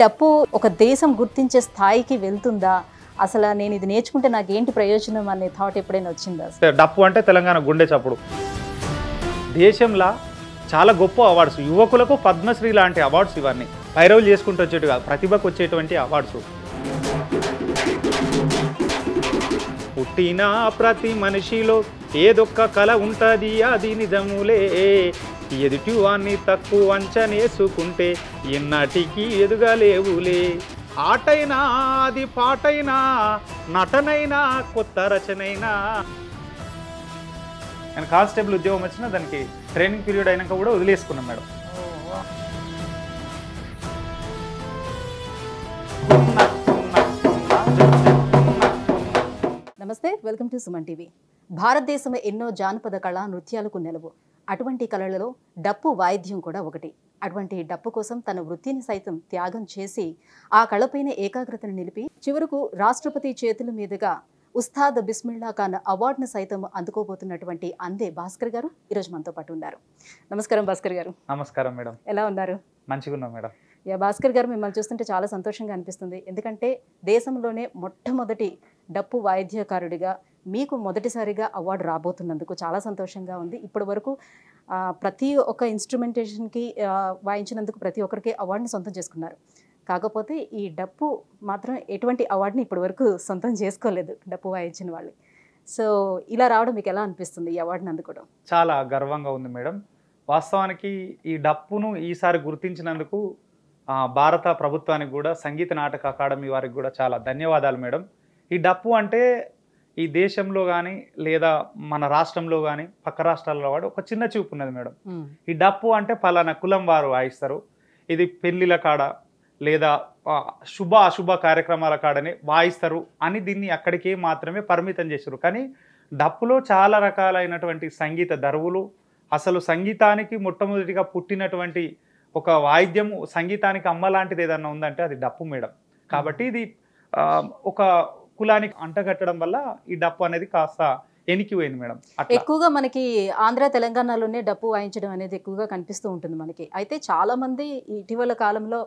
డప్పు ఒక దేశం గుర్తించే స్థాయికి వెళ్తుందా అసలు నేను ఇది నేర్చుకుంటే నాకు ఏంటి ప్రయోజనం అనే థాట్ ఎప్పుడైనా వచ్చిందా డప్పు అంటే తెలంగాణ గుండె చప్పుడు దేశంలో చాలా గొప్ప అవార్డ్స్ యువకులకు పద్మశ్రీ లాంటి అవార్డ్స్ ఇవన్నీ పైరవులు చేసుకుంటూ వచ్చేట్టు కాదు ప్రతిభకు వచ్చేటువంటి అవార్డ్స్ పుట్టిన ప్రతి మనిషిలో ఏదొక్క కళ ఉంటుంది అది నిజములే ఎదుటి వాన్ని తక్కువ అంచనేసుకుంటే ఎన్నటికీ ఎదుగలేవులే ఆటైనా అది పాటైనా నటనైనా కొత్త రచనైనా నేను కానిస్టేబుల్ ఉద్యోగం వచ్చిన దానికి ట్రైనింగ్ పీరియడ్ అయినాక కూడా వదిలేసుకున్నాం మేడం నమస్తే వెల్కమ్ టు సుమన్ టీవీ భారతదేశం ఎన్నో జానపద కళా నృత్యాలకు నెలవు అటువంటి కళలలో డప్పు వాయిద్యం కూడా ఒకటి అటువంటి డప్పు కోసం తన వృత్తిని సైతం త్యాగం చేసి ఆ కళపైన ఏకాగ్రతను నిలిపి చివరకు రాష్ట్రపతి చేతుల మీదుగా ఉస్తాద్ బిస్మిల్లా ఖాన్ అవార్డును సైతం అందుకోబోతున్నటువంటి అందే భాస్కర్ గారు ఈరోజు మనతో పాటు ఉన్నారు నమస్కారం భాస్కర్ గారు నమస్కారం మేడం ఎలా ఉన్నారు మంచిగా ఉన్నాం మేడం యా భాస్కర్ గారు మిమ్మల్ని చూస్తుంటే చాలా సంతోషంగా అనిపిస్తుంది ఎందుకంటే దేశంలోనే మొట్టమొదటి డప్పు వాయిద్యకారుడిగా మీకు మొదటిసారిగా అవార్డు రాబోతున్నందుకు చాలా సంతోషంగా ఉంది ఇప్పటి వరకు ప్రతి ఒక్క ఇన్స్ట్రుమెంటేషన్కి వాయించినందుకు ప్రతి ఒక్కరికి అవార్డుని సొంతం చేసుకున్నారు కాకపోతే ఈ డప్పు మాత్రం ఎటువంటి అవార్డుని ఇప్పటి వరకు సొంతం చేసుకోలేదు డప్పు వాయించిన వాళ్ళు సో ఇలా రావడం మీకు ఎలా అనిపిస్తుంది ఈ అవార్డుని అందుకోవడం చాలా గర్వంగా ఉంది మేడం వాస్తవానికి ఈ డప్పును ఈసారి గుర్తించినందుకు భారత ప్రభుత్వానికి కూడా సంగీత నాటక అకాడమీ వారికి కూడా చాలా ధన్యవాదాలు మేడం ఈ డప్పు అంటే ఈ దేశంలో కానీ లేదా మన రాష్ట్రంలో కానీ పక్క రాష్ట్రాల్లో వాడు ఒక చిన్న చూపు ఉన్నది మేడం ఈ డప్పు అంటే పలానా కులం వారు వాయిస్తారు ఇది పెళ్లిల కాడ లేదా శుభ అశుభ కార్యక్రమాల కాడని వాయిస్తారు అని దీన్ని అక్కడికే మాత్రమే పరిమితం చేశారు కానీ డప్పులో చాలా రకాలైనటువంటి సంగీత దరువులు అసలు సంగీతానికి మొట్టమొదటిగా పుట్టినటువంటి ఒక వాయిద్యం సంగీతానికి అమ్మ లాంటిది ఏదన్నా ఉందంటే అది డప్పు మేడం కాబట్టి ఇది ఒక కులానికి అంటగట్టడం వల్ల ఈ డప్పు అనేది కాస్త ఎనికిపోయింది మేడం ఎక్కువగా మనకి ఆంధ్ర తెలంగాణలోనే డప్పు వాయించడం అనేది ఎక్కువగా కనిపిస్తూ ఉంటుంది మనకి అయితే చాలామంది ఇటీవల కాలంలో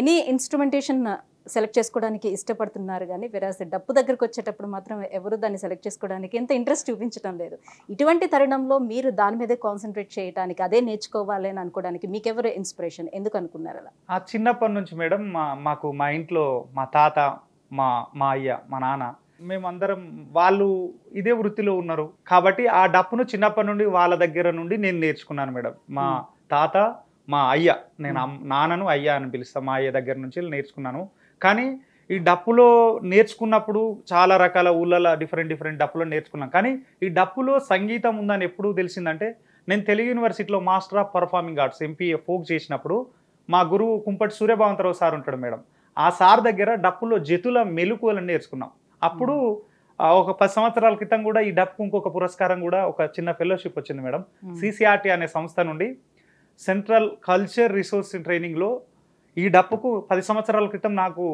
ఎనీ ఇన్స్ట్రుమెంటేషన్ సెలెక్ట్ చేసుకోవడానికి ఇష్టపడుతున్నారు కానీ వేరే డప్పు దగ్గరకు వచ్చేటప్పుడు మాత్రం ఎవరు దాన్ని సెలెక్ట్ చేసుకోవడానికి ఎంత ఇంట్రెస్ట్ చూపించడం లేదు ఇటువంటి తరుణంలో మీరు దాని మీదే కాన్సన్ట్రేట్ చేయడానికి అదే నేర్చుకోవాలి అని అనుకోవడానికి ఎవరు ఇన్స్పిరేషన్ ఎందుకు అనుకున్నారు అలా ఆ చిన్నప్పటి నుంచి మేడం మా మాకు మా ఇంట్లో మా తాత మా మా అయ్య మా నాన్న మేమందరం వాళ్ళు ఇదే వృత్తిలో ఉన్నారు కాబట్టి ఆ డప్పును చిన్నప్పటి నుండి వాళ్ళ దగ్గర నుండి నేను నేర్చుకున్నాను మేడం మా తాత మా అయ్య నేను నాన్నను అయ్య అని పిలుస్తాను మా అయ్య దగ్గర నుంచి నేర్చుకున్నాను కానీ ఈ డప్పులో నేర్చుకున్నప్పుడు చాలా రకాల ఊళ్ళలో డిఫరెంట్ డిఫరెంట్ డప్పులో నేర్చుకున్నాం కానీ ఈ డప్పులో సంగీతం ఉందని ఎప్పుడు తెలిసిందంటే నేను తెలుగు యూనివర్సిటీలో master of performing arts MPA folk చేసినప్పుడు మా గురువు కుంపటి సూర్యభావంతరావు సార్ ఉంటాడు మేడం ఆ సార్ దగ్గర డప్పులో జతుల మెలుకువలను నేర్చుకున్నాం అప్పుడు ఒక పది సంవత్సరాల క్రితం కూడా ఈ డప్పు ఇంకొక పురస్కారం కూడా ఒక చిన్న ఫెలోషిప్ వచ్చింది మేడం సిసిఆర్టీ అనే సంస్థ నుండి సెంట్రల్ కల్చర్ రిసోర్స్ ట్రైనింగ్లో ఈ డప్పుకు పది సంవత్సరాల క్రితం నాకు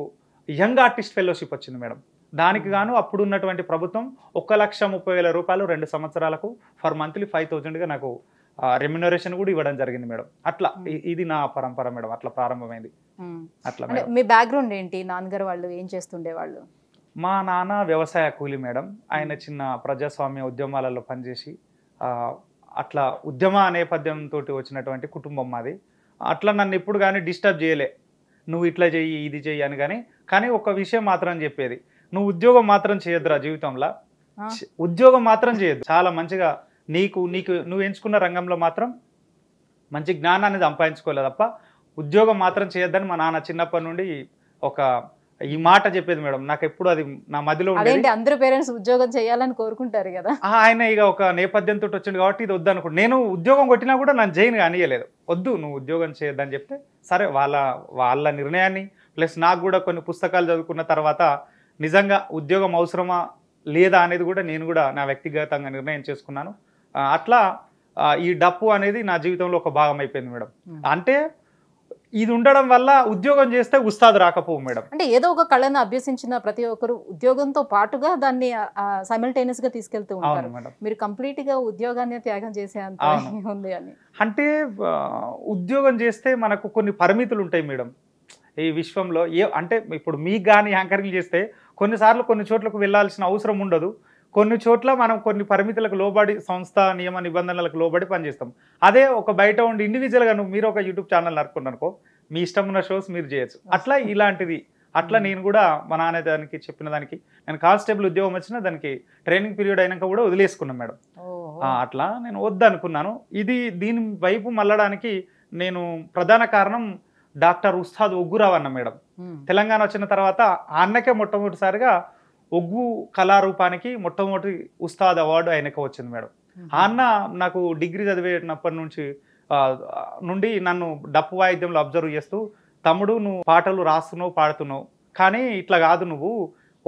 యంగ్ ఆర్టిస్ట్ ఫెలోషిప్ వచ్చింది మేడం దానికి గాను అప్పుడు ఉన్నటువంటి ప్రభుత్వం ఒక లక్ష ముప్పై వేల రూపాయలు రెండు సంవత్సరాలకు ఫర్ మంత్లీ ఫైవ్ థౌజండ్గా నాకు రెమ్యునరేషన్ కూడా ఇవ్వడం జరిగింది మేడం అట్లా ఇది నా పరంపర మేడం అట్లా ప్రారంభమైంది అట్లా మీ బ్యాక్గ్రౌండ్ ఏంటి నాన్నగారు వాళ్ళు ఏం చేస్తుండేవాళ్ళు మా నాన్న వ్యవసాయ కూలి మేడం ఆయన చిన్న ప్రజాస్వామ్య ఉద్యమాలలో పనిచేసి అట్లా ఉద్యమ నేపథ్యంతో వచ్చినటువంటి కుటుంబం మాది అట్లా నన్ను ఎప్పుడు కానీ డిస్టర్బ్ చేయలే నువ్వు ఇట్లా చెయ్యి ఇది చెయ్యి అని కానీ కానీ ఒక విషయం మాత్రం చెప్పేది నువ్వు ఉద్యోగం మాత్రం చేయొద్దురా జీవితంలో ఉద్యోగం మాత్రం చేయొద్దు చాలా మంచిగా నీకు నీకు నువ్వు ఎంచుకున్న రంగంలో మాత్రం మంచి జ్ఞానాన్ని సంపాదించుకోలేదు తప్ప ఉద్యోగం మాత్రం చేయొద్దని మా నాన్న చిన్నప్పటి నుండి ఒక ఈ మాట చెప్పేది మేడం నాకు ఎప్పుడు అది నా మధ్యలో అదేంటి అందరూ పేరెంట్స్ ఉద్యోగం చేయాలని కోరుకుంటారు కదా ఆయన ఇక ఒక నేపథ్యంతో వచ్చింది కాబట్టి ఇది వద్దు అనుకుంటు నేను ఉద్యోగం కొట్టినా కూడా నన్ను జైన్ కానియలేదు వద్దు నువ్వు ఉద్యోగం చేయొద్దని చెప్తే సరే వాళ్ళ వాళ్ళ నిర్ణయాన్ని ప్లస్ నాకు కూడా కొన్ని పుస్తకాలు చదువుకున్న తర్వాత నిజంగా ఉద్యోగం అవసరమా లేదా అనేది కూడా నేను కూడా నా వ్యక్తిగతంగా నిర్ణయం చేసుకున్నాను అట్లా ఈ డప్పు అనేది నా జీవితంలో ఒక భాగం అయిపోయింది మేడం అంటే ఇది ఉండడం వల్ల ఉద్యోగం చేస్తే ఉస్తాదు రాకపోవు మేడం అంటే ఏదో ఒక కళను అభ్యసించిన ప్రతి ఒక్కరు ఉద్యోగంతో పాటుగా దాన్ని సైమల్టేనియస్ గా తీసుకెళ్తూ ఉంటారు మీరు కంప్లీట్ గా ఉద్యోగాన్ని త్యాగం చేసే అంత ఉంది అని అంటే ఉద్యోగం చేస్తే మనకు కొన్ని పరిమితులు ఉంటాయి మేడం ఈ విశ్వంలో ఏ అంటే ఇప్పుడు మీకు కానీ యాంకరింగ్ చేస్తే కొన్నిసార్లు కొన్ని చోట్లకు వెళ్ళాల్సిన అవసరం ఉండదు కొన్ని చోట్ల మనం కొన్ని పరిమితులకు లోబడి సంస్థ నియమ నిబంధనలకు లోబడి పనిచేస్తాం అదే ఒక బయట ఉండి ఇండివిజువల్గా నువ్వు మీరు ఒక యూట్యూబ్ ఛానల్ అనుకో మీ ఇష్టం ఉన్న షోస్ మీరు చేయొచ్చు అట్లా ఇలాంటిది అట్లా నేను కూడా మా నాన్న దానికి చెప్పిన దానికి నేను కానిస్టేబుల్ ఉద్యోగం వచ్చిన దానికి ట్రైనింగ్ పీరియడ్ అయినాక కూడా వదిలేసుకున్నాను మేడం అట్లా నేను వద్దనుకున్నాను ఇది దీని వైపు మళ్ళడానికి నేను ప్రధాన కారణం డాక్టర్ ఉస్తాద్ ఒగ్గురావు అన్న మేడం తెలంగాణ వచ్చిన తర్వాత అన్నకే మొట్టమొదటిసారిగా ఒగ్గు కళారూపానికి మొట్టమొదటి ఉస్తాద్ అవార్డు ఆయనకు వచ్చింది మేడం ఆ అన్న నాకు డిగ్రీ చదివేటప్పటి నుంచి నుండి నన్ను డప్పు వాయిద్యంలో అబ్జర్వ్ చేస్తూ తమ్ముడు నువ్వు పాటలు రాస్తున్నావు పాడుతున్నావు కానీ ఇట్లా కాదు నువ్వు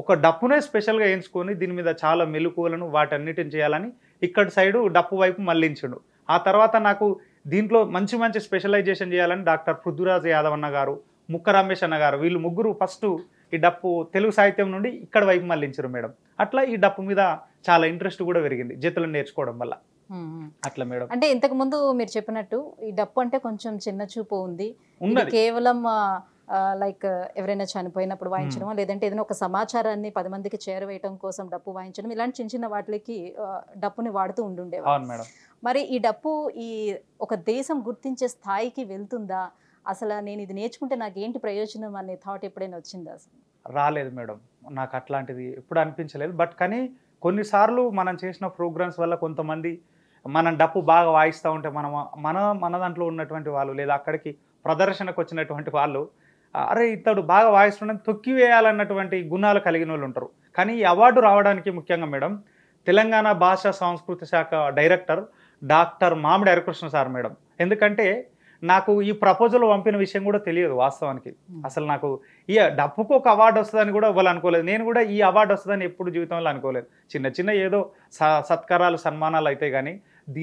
ఒక డప్పునే స్పెషల్గా ఎంచుకొని దీని మీద చాలా మెలుకువలను వాటన్నిటిని చేయాలని ఇక్కడ సైడు డప్పు వైపు మళ్లించండు ఆ తర్వాత నాకు దీంట్లో మంచి మంచి స్పెషలైజేషన్ చేయాలని డాక్టర్ పృథ్వరాజ్ యాదవ్ అన్న గారు ముక్క రమేష్ అన్న గారు వీళ్ళు ముగ్గురు ఫస్ట్ ఈ డప్పు తెలుగు సాహిత్యం నుండి ఇక్కడ వైపు మళ్ళించరు మేడం అట్లా ఈ డప్పు మీద చాలా ఇంట్రెస్ట్ కూడా పెరిగింది జతులు నేర్చుకోవడం వల్ల అట్లా మేడం అంటే ఇంతకు ముందు మీరు చెప్పినట్టు ఈ డప్పు అంటే కొంచెం చిన్న చూపు ఉంది కేవలం లైక్ ఎవరైనా చనిపోయినప్పుడు వాయించడం లేదంటే ఏదైనా ఒక సమాచారాన్ని పది మందికి చేరవేయటం కోసం డప్పు వాయించడం ఇలాంటి చిన్న చిన్న వాటికి డప్పుని వాడుతూ ఉండుండేవారు మరి ఈ డప్పు ఈ ఒక దేశం గుర్తించే స్థాయికి వెళ్తుందా అసలు నేను ఇది నేర్చుకుంటే నాకు ఏంటి ప్రయోజనం అనే థాట్ ఎప్పుడైనా వచ్చిందా అసలు రాలేదు మేడం నాకు అట్లాంటిది ఎప్పుడు అనిపించలేదు బట్ కానీ కొన్నిసార్లు మనం చేసిన ప్రోగ్రామ్స్ వల్ల కొంతమంది మనం డప్పు బాగా వాయిస్తూ ఉంటే మనం మన మన దాంట్లో ఉన్నటువంటి వాళ్ళు లేదా అక్కడికి ప్రదర్శనకు వచ్చినటువంటి వాళ్ళు అరే ఇతడు బాగా వాయిస్తుండని తొక్కి వేయాలన్నటువంటి గుణాలు కలిగిన వాళ్ళు ఉంటారు కానీ ఈ అవార్డు రావడానికి ముఖ్యంగా మేడం తెలంగాణ భాషా సంస్కృతి శాఖ director doctor Mamidi Harikrishna sir madam ఎందుకంటే నాకు ఈ ప్రపోజల్ పంపిన విషయం కూడా తెలియదు వాస్తవానికి hmm. అసలు నాకు ఈ డప్పుకు ఒక అవార్డు వస్తుందని కూడా వాళ్ళు అనుకోలేదు నేను కూడా ఈ అవార్డు వస్తుందని ఎప్పుడు జీవితంలో అనుకోలేదు చిన్న చిన్న ఏదో సత్కారాలు సన్మానాలు అయితే కానీ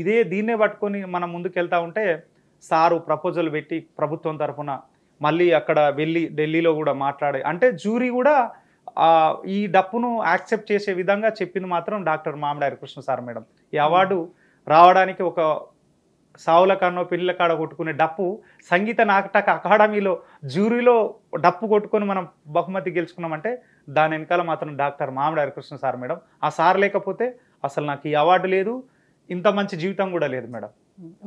ఇదే దీన్నే పట్టుకొని మనం ముందుకెళ్తా ఉంటే సారు ప్రపోజల్ పెట్టి ప్రభుత్వం తరఫున మళ్ళీ అక్కడ వెళ్ళి ఢిల్లీలో కూడా మాట్లాడే అంటే జ్యూరీ కూడా ఈ డప్పును యాక్సెప్ట్ చేసే విధంగా చెప్పింది మాత్రం doctor Mamidari Krishna sir madam ఈ hmm. అవార్డు రావడానికి ఒక సావుల కన్నో పిల్లల కాడ కొట్టుకునే డప్పు సంగీత నాటక అకాడమీలో జ్యూరీలో డప్పు కొట్టుకొని మనం బహుమతి గెలుచుకున్నామంటే దాని వెనకాల మాత్రం doctor Mamidi Harikrishna sir madam ఆ సార్ లేకపోతే అసలు నాకు ఈ అవార్డు లేదు ఇంత మంచి జీవితం కూడా లేదు మేడం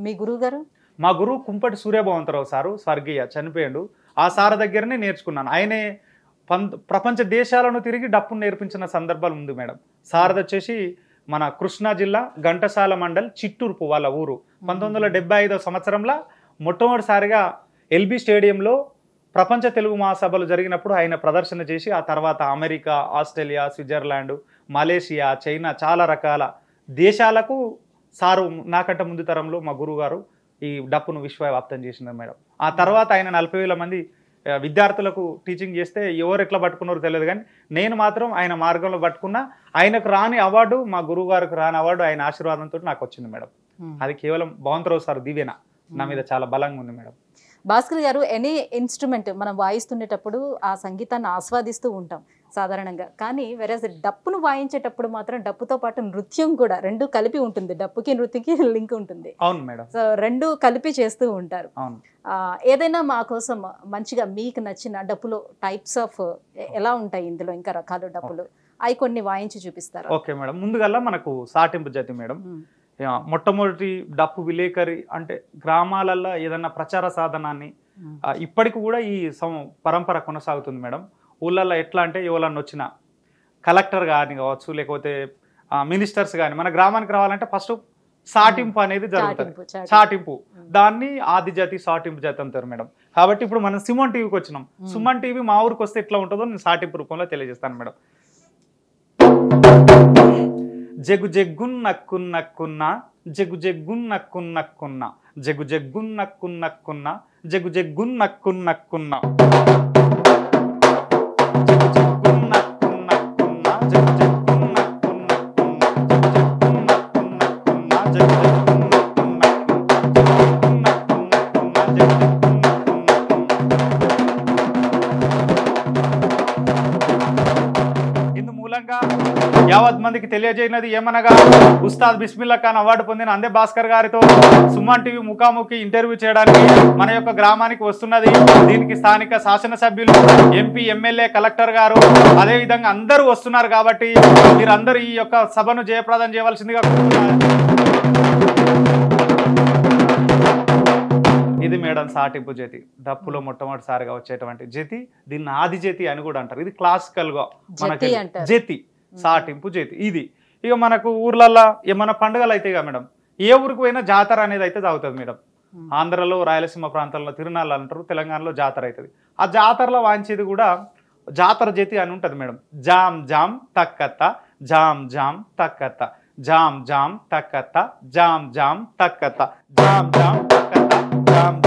మీ గురువు గారు మా గురువు కుంపటి సూర్యభవంతరావు సారు స్వర్గీయ చనిపోయాడు ఆ సార్ దగ్గరనే నేర్చుకున్నాను ఆయనే ప్రపంచ దేశాలను తిరిగి డప్పును నేర్పించిన సందర్భాలు ఉంది మేడం సారది వచ్చేసి మన కృష్ణా జిల్లా ఘంటసాల మండల్ చిట్టూర్పు వాళ్ళ ఊరు పంతొమ్మిది వందల డెబ్బై ఐదవ సంవత్సరంలో మొట్టమొదటిసారిగా ఎల్బీ స్టేడియంలో ప్రపంచ తెలుగు మహాసభలు జరిగినప్పుడు ఆయన ప్రదర్శన చేసి ఆ తర్వాత America Australia Switzerland Malaysia China చాలా రకాల దేశాలకు సారు నాకంటే ముందు తరంలో మా గురువుగారు ఈ డప్పును విశ్వవ్యాప్తం చేసినారు మేడం ఆ తర్వాత ఆయన నలభై వేల మంది విద్యార్థులకు టీచింగ్ చేస్తే ఎవరు ఎట్లా పట్టుకున్నారో తెలియదు కానీ నేను మాత్రం ఆయన మార్గంలో పట్టుకున్న ఆయనకు రాని అవార్డు మా గురువు గారికి రాని అవార్డు ఆయన ఆశీర్వాదంతో నాకు వచ్చింది మేడం అది కేవలం భవంతరావు సార్ దివ్యన నా మీద చాలా బలంగా ఉంది మేడం భాస్కర్ గారు ఎనీ ఇన్స్ట్రుమెంట్ మనం వాయిస్తుండేటప్పుడు ఆ సంగీతాన్ని ఆస్వాదిస్తూ ఉంటాం సాధారణంగా కానీ వెరస్ డప్పును వాయించేటప్పుడు మాత్రం డప్పుతో పాటు నృత్యం కూడా రెండు కలిపి ఉంటుంది డప్పుకి నృత్యకి లింక్ ఉంటుంది అవును మేడం సో రెండు కలిపి చేస్తూ ఉంటారు ఏదైనా మా కోసం మంచిగా మీకు నచ్చిన డప్పులో టైప్స్ ఆఫ్ ఎలా ఉంటాయి ఇందులో ఇంకా రకాలు డప్పులు అవి కొన్ని వాయించి చూపిస్తారు ఓకే మేడం ముందుగల్లా మనకు సాటింపు జతి మేడం మొట్టమొదటి డప్పు విలేకరి అంటే గ్రామాలల్లో ఏదైనా ప్రచార సాధనాన్ని ఇప్పటికి కూడా ఈ పరంపర కొనసాగుతుంది మేడం ఊళ్ళల్లో ఎట్లా అంటే ఎవరన్నా వచ్చినా కలెక్టర్ కానీ కావచ్చు లేకపోతే మినిస్టర్స్ కానీ మన గ్రామానికి రావాలంటే ఫస్ట్ సాటింపు అనేది జరుగుతుంది సాటింపు దాన్ని ఆది జాతి సాటింపు జాతి అంటారు మేడం కాబట్టి ఇప్పుడు మనం సుమన్ టీవీకి వచ్చినాం సుమన్ టీవీ మా ఊరికి వస్తే ఎట్లా ఉంటుందో నేను సాటింపు రూపంలో తెలియజేస్తాను మేడం జగు జగ్గున్నక్కున్నక్కున్న జగు జగ్గున్నక్కున్నక్కున్న జగు జగ్గున్నక్కున్నక్కున్న జగు నక్కున్న తెలియజేయనది ఏమనగా ఉస్తాద్ బిస్మిల్లా ఖాన్ అవార్డు పొందిన అందే భాస్కర్ గారితో సుమన్ టీవీ ముఖాముఖి ఇంటర్వ్యూ చేయడానికి మన యొక్క గ్రామానికి వస్తున్నది దీనికి స్థానిక శాసనసభ్యులు ఎంపీ ఎమ్మెల్యే కలెక్టర్ గారు అదేవిధంగా అందరూ వస్తున్నారు కాబట్టి మీరందరూ ఈ యొక్క సభను జయప్రదం చేయవలసిందిగా ఇది మేడం సాటింపు జతి డప్పులో మొట్టమొదటిసారిగా వచ్చేటువంటి జతి దీన్ని ఆది జతి అని కూడా అంటారు ఇది క్లాసికల్ గా మనకి జతి సాటింపు చేతి ఇది ఇక మనకు ఊర్లల్లో ఏమైనా పండుగలు అయితే కదా మేడం ఏ ఊరికి పోయినా జాతర అనేది అయితే తాగుతుంది మేడం ఆంధ్రలో రాయలసీమ ప్రాంతాల్లో తిరునాళ్ళు అంటారు తెలంగాణలో జాతర అవుతుంది ఆ జాతరలో వాంచేది కూడా జాతర జతి అని ఉంటుంది మేడం జామ్ జామ్ తక్కత్త జామ్ జామ్ తక్కత్త జామ్ జామ్ తక్కత్త జామ్ జామ్ తక్కత్త జామ్ జామ్ తక్కత్త జామ్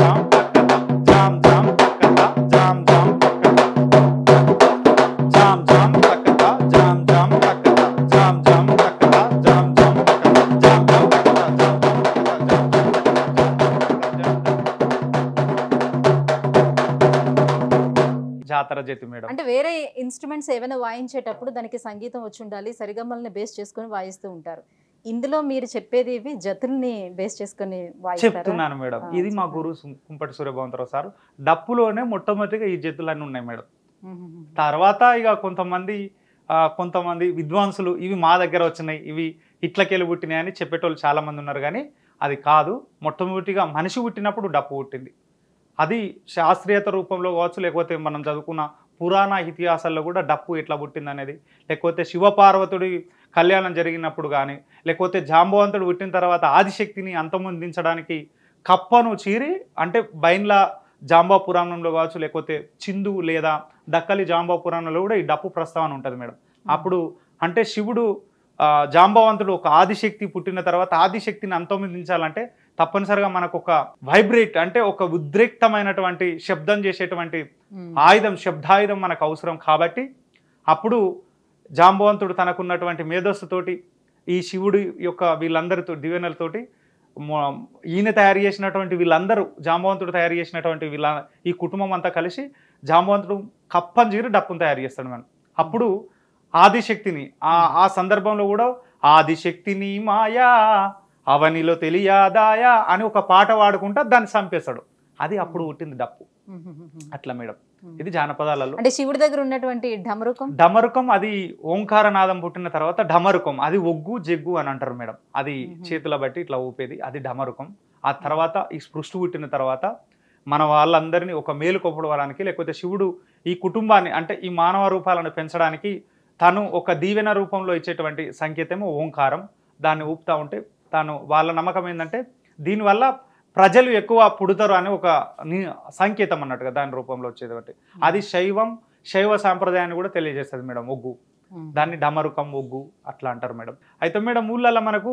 జతి మేడం అంటే వేరే ఇన్స్ట్రుమెంట్స్ ఏమైనా వాయించేటప్పుడు దానికి సంగీతం వచ్చి ఉండాలి సరిగమ్మల్ని బేస్ చేసుకొని వాయిస్తూ ఉంటారు ఇందులో మీరు చెప్పేది ఇవి జతుల్ని బేస్ చేసుకుని చెప్తున్నాను మేడం ఇది మా గురు కుంపటి సూర్యభవంతరావు సార్ డప్పులోనే మొట్టమొదటిగా ఈ జతులన్నీ ఉన్నాయి మేడం తర్వాత ఇక కొంతమంది కొంతమంది విద్వాంసులు ఇవి మా దగ్గర వచ్చినాయి ఇవి ఇట్లకెళ్ళి పుట్టినాయి అని చెప్పేటోళ్ళు చాలామంది ఉన్నారు కానీ అది కాదు మొట్టమొదటిగా మనిషి పుట్టినప్పుడు డప్పు పుట్టింది అది శాస్త్రీయత రూపంలో కావచ్చు లేకపోతే మనం చదువుకున్న పురాణ ఇతిహాసాల్లో కూడా డప్పు ఎట్లా పుట్టిందనేది లేకపోతే శివపార్వతుడి కళ్యాణం జరిగినప్పుడు కానీ లేకపోతే జాంబవంతుడు పుట్టిన తర్వాత ఆదిశక్తిని అంతమొందించడానికి కప్పను చీరి అంటే బైన్ల జాంబా పురాణంలో కావచ్చు లేకపోతే చిందు లేదా దక్కలి జాంబా పురాణంలో కూడా ఈ డప్పు ప్రస్తావన ఉంటుంది మేడం అప్పుడు అంటే శివుడు జాంబవంతుడు ఒక ఆదిశక్తి పుట్టిన తర్వాత ఆదిశక్తిని అంతమొందించాలంటే తప్పనిసరిగా మనకు ఒక వైబ్రేట్ అంటే ఒక ఉద్రిక్తమైనటువంటి శబ్దం చేసేటువంటి hmm. ఆయుధం శబ్దాయుధం మనకు అవసరం కాబట్టి అప్పుడు జాంబవంతుడు తనకున్నటువంటి మేధస్సుతోటి ఈ శివుడి యొక్క వీళ్ళందరితో దివెనలతోటి ఈయన తయారు చేసినటువంటి వీళ్ళందరూ జాంబవంతుడు తయారు చేసినటువంటి వీళ్ళ ఈ కుటుంబం అంతా కలిసి జాంబవంతుడు కప్పని చిగిరి డప్పును తయారు చేస్తాడు మనం అప్పుడు ఆదిశక్తిని ఆ సందర్భంలో కూడా ఆదిశక్తిని మాయా అవనిలో తెలియదాయా అని ఒక పాట పాడుకుంటా దాన్ని చంపేశాడు అది అప్పుడు పుట్టింది డప్పు అట్లా మేడం ఇది జానపదాలలో అంటే శివుడి దగ్గర ఉన్నటువంటి ఢమరుకం ఢమరుకం అది ఓంకారనాదం పుట్టిన తర్వాత ఢమరుకం అది ఒగ్గు జగ్గు అని అంటారు మేడం అది చేతుల బట్టి ఇట్లా ఊపేది అది ఢమరుకం ఆ తర్వాత ఈ స్పృష్టి పుట్టిన తర్వాత మన వాళ్ళందరినీ ఒక మేలు కొప్పడవడానికి లేకపోతే శివుడు ఈ కుటుంబాన్ని అంటే ఈ మానవ రూపాలను పెంచడానికి తను ఒక దీవెన రూపంలో ఇచ్చేటువంటి సంకేతము ఓంకారం దాన్ని ఊపుతా ఉంటే తాను వాళ్ళ నమ్మకం ఏంటంటే దీనివల్ల ప్రజలు ఎక్కువ పుడతారు అని ఒక సంకేతం అన్నట్టుగా దాని రూపంలో వచ్చేది అది శైవం శైవ సాంప్రదాయాన్ని కూడా తెలియజేస్తుంది మేడం ఒగ్గు దాన్ని డమరుకం ఒగ్గు అట్లా అంటారు మేడం అయితే మేడం ఊళ్ళల్లో మనకు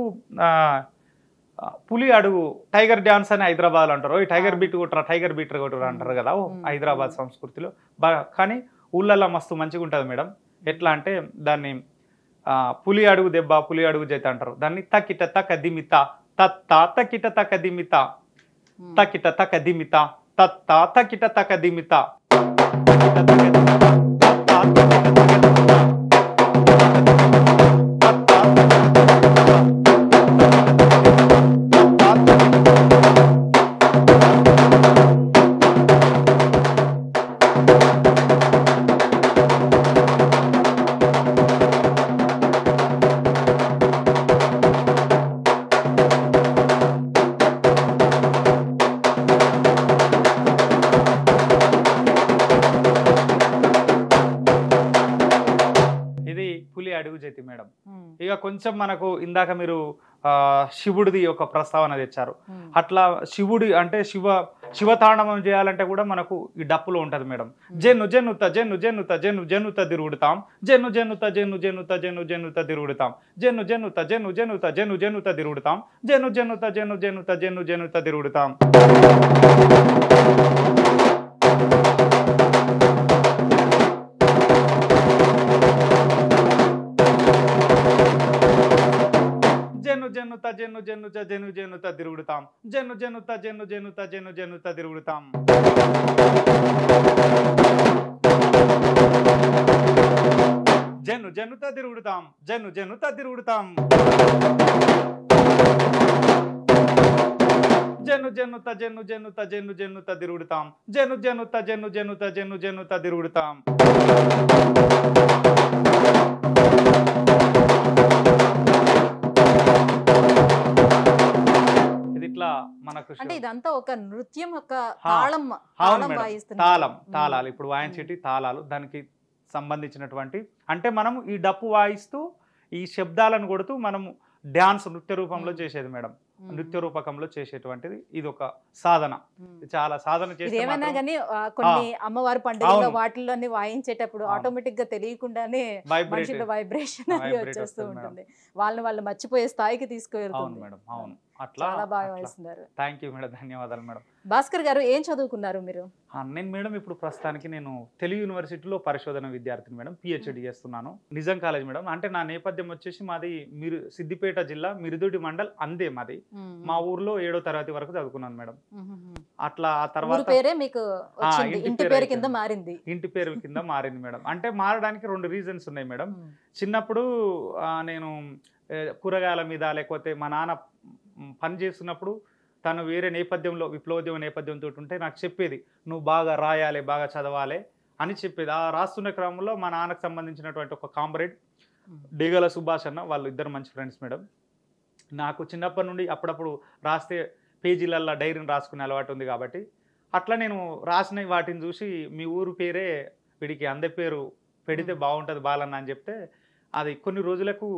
పులి అడుగు టైగర్ డ్యాన్స్ అని హైదరాబాద్లో అంటారు ఈ టైగర్ బీట్ కొట్టరా టైగర్ బీటర్ కొట్టరా అంటారు కదా హైదరాబాద్ సంస్కృతిలో కానీ ఊళ్ళల్లో మస్తు మంచిగా ఉంటుంది మేడం ఎట్లా అంటే దాన్ని పులి అడుగు దెబ్బ పులి అడుగు జైత అంటారు దాన్ని తకిట తకదిమిత తత్త తకిట తకదిమిత తకిట తకదిమిత తత్త తకిట తకదిమిత చైతి మేడం ఇక కొంచెం మనకు ఇందాక మీరు శివుడిది ఒక ప్రస్తావన తెచ్చారు అట్లా శివుడి అంటే శివ శివ తాండవం చేయాలంటే కూడా మనకు ఈ డప్పులో ఉంటుంది మేడం జెన్ను జెన్నుత జెన్ను జెన్నుత జెన్ను జెన్నుత తిరుగుడుతాం జెన్ను జెన్నుత జెన్ను జెన్నుత జెన్ను జెన్నుత తిరుగుడుతాం జెన్ను జెన్నుత జెన్ను జెన్నుత జెన్ను జెన్నుత తిరుగుడుతాం జెన్ను జెన్నుత జెన్ను జెన్నుత జెన్ను జెన్నుత తిరుగుడుతాం జెన్నుత జెన్ను జెన్నుత జెను జెన్నుత తిరుగుతాం జెన్ను జెన్నుత జెన్ను జెన్నుత జెన్ను జెన్నుత తిరుగుతాం జెన్ను జెన్నుత తిరుగుతాం జెన్ను జెన్నుత తిరుగుతాం జెన్ను జెన్నుత జెన్ను జెన్నుత జెన్ను జెన్నుత తిరుగుతాం జెన్ను జెన్నుత జెన్ను జెన్నుత జెన్ను జెన్నుత తిరుగుతాం మనకు అంటే ఇదంతా ఒక నృత్యం యొక్క తాళం తాళం తాళాలు ఇప్పుడు వాయించేటి తాళాలు దానికి సంబంధించినటువంటి అంటే మనం ఈ డప్పు వాయిస్తూ ఈ శబ్దాలను కొడుతూ మనం డ్యాన్స్ నృత్య రూపంలో చేసేది మేడం నృత్య రూపకంలో చేసేటువంటిది ఇది ఒక సాధన చాలా సాధన ఏమైనా కానీ కొన్ని అమ్మవారి పండుగ వాటిలోని వాయించేటప్పుడు ఆటోమేటిక్ గా తెలియకుండానే వైబ్రేషన్ వైబ్రేషన్ వచ్చేస్తూ ఉంటుంది వాళ్ళని వాళ్ళు మర్చిపోయే స్థాయికి తీసుకువెళ్తుంది మేడం అవును ధన్యవాదాలు మేడం నేను మేడం ఇప్పుడు ప్రస్తుతానికి నేను తెలుగు యూనివర్సిటీలో పరిశోధన విద్యార్థిని మేడం పిహెచ్డి చేస్తున్నాను నిజం కాలేజ్ మేడం అంటే నా నేపథ్యం వచ్చేసి మాది మీరు సిద్దిపేట జిల్లా మిరుదుడి మండల్ అందే మాది మా ఊర్లో ఏడో తరగతి వరకు చదువుకున్నాను మేడం అట్లా ఆ తర్వాత ఇంటి పేరు కింద మారింది ఇంటి పేరు కింద మారింది మేడం అంటే మారడానికి రెండు రీజన్స్ ఉన్నాయి మేడం చిన్నప్పుడు నేను కూరగాయల మీద లేకపోతే మా నాన్న పని చేస్తున్నప్పుడు తను వేరే నేపథ్యంలో విప్లవోద్యమ నేపథ్యంతో ఉంటే నాకు చెప్పేది నువ్వు బాగా రాయాలి బాగా చదవాలి అని చెప్పేది ఆ రాస్తున్న క్రమంలో మా నాన్నకు సంబంధించినటువంటి ఒక కామ్రేడ్ డీగల సుభాష్ అన్న వాళ్ళు ఇద్దరు మంచి ఫ్రెండ్స్ మేడం నాకు చిన్నప్పటి నుండి అప్పుడప్పుడు రాస్తే పేజీలల్లో డైరీని రాసుకునే అలవాటు ఉంది కాబట్టి అట్లా నేను రాసిన వాటిని చూసి మీ ఊరు పేరే వీడికి అందే పేరు పెడితే బాగుంటుంది బాలన్న అని చెప్తే అది కొన్ని రోజులకు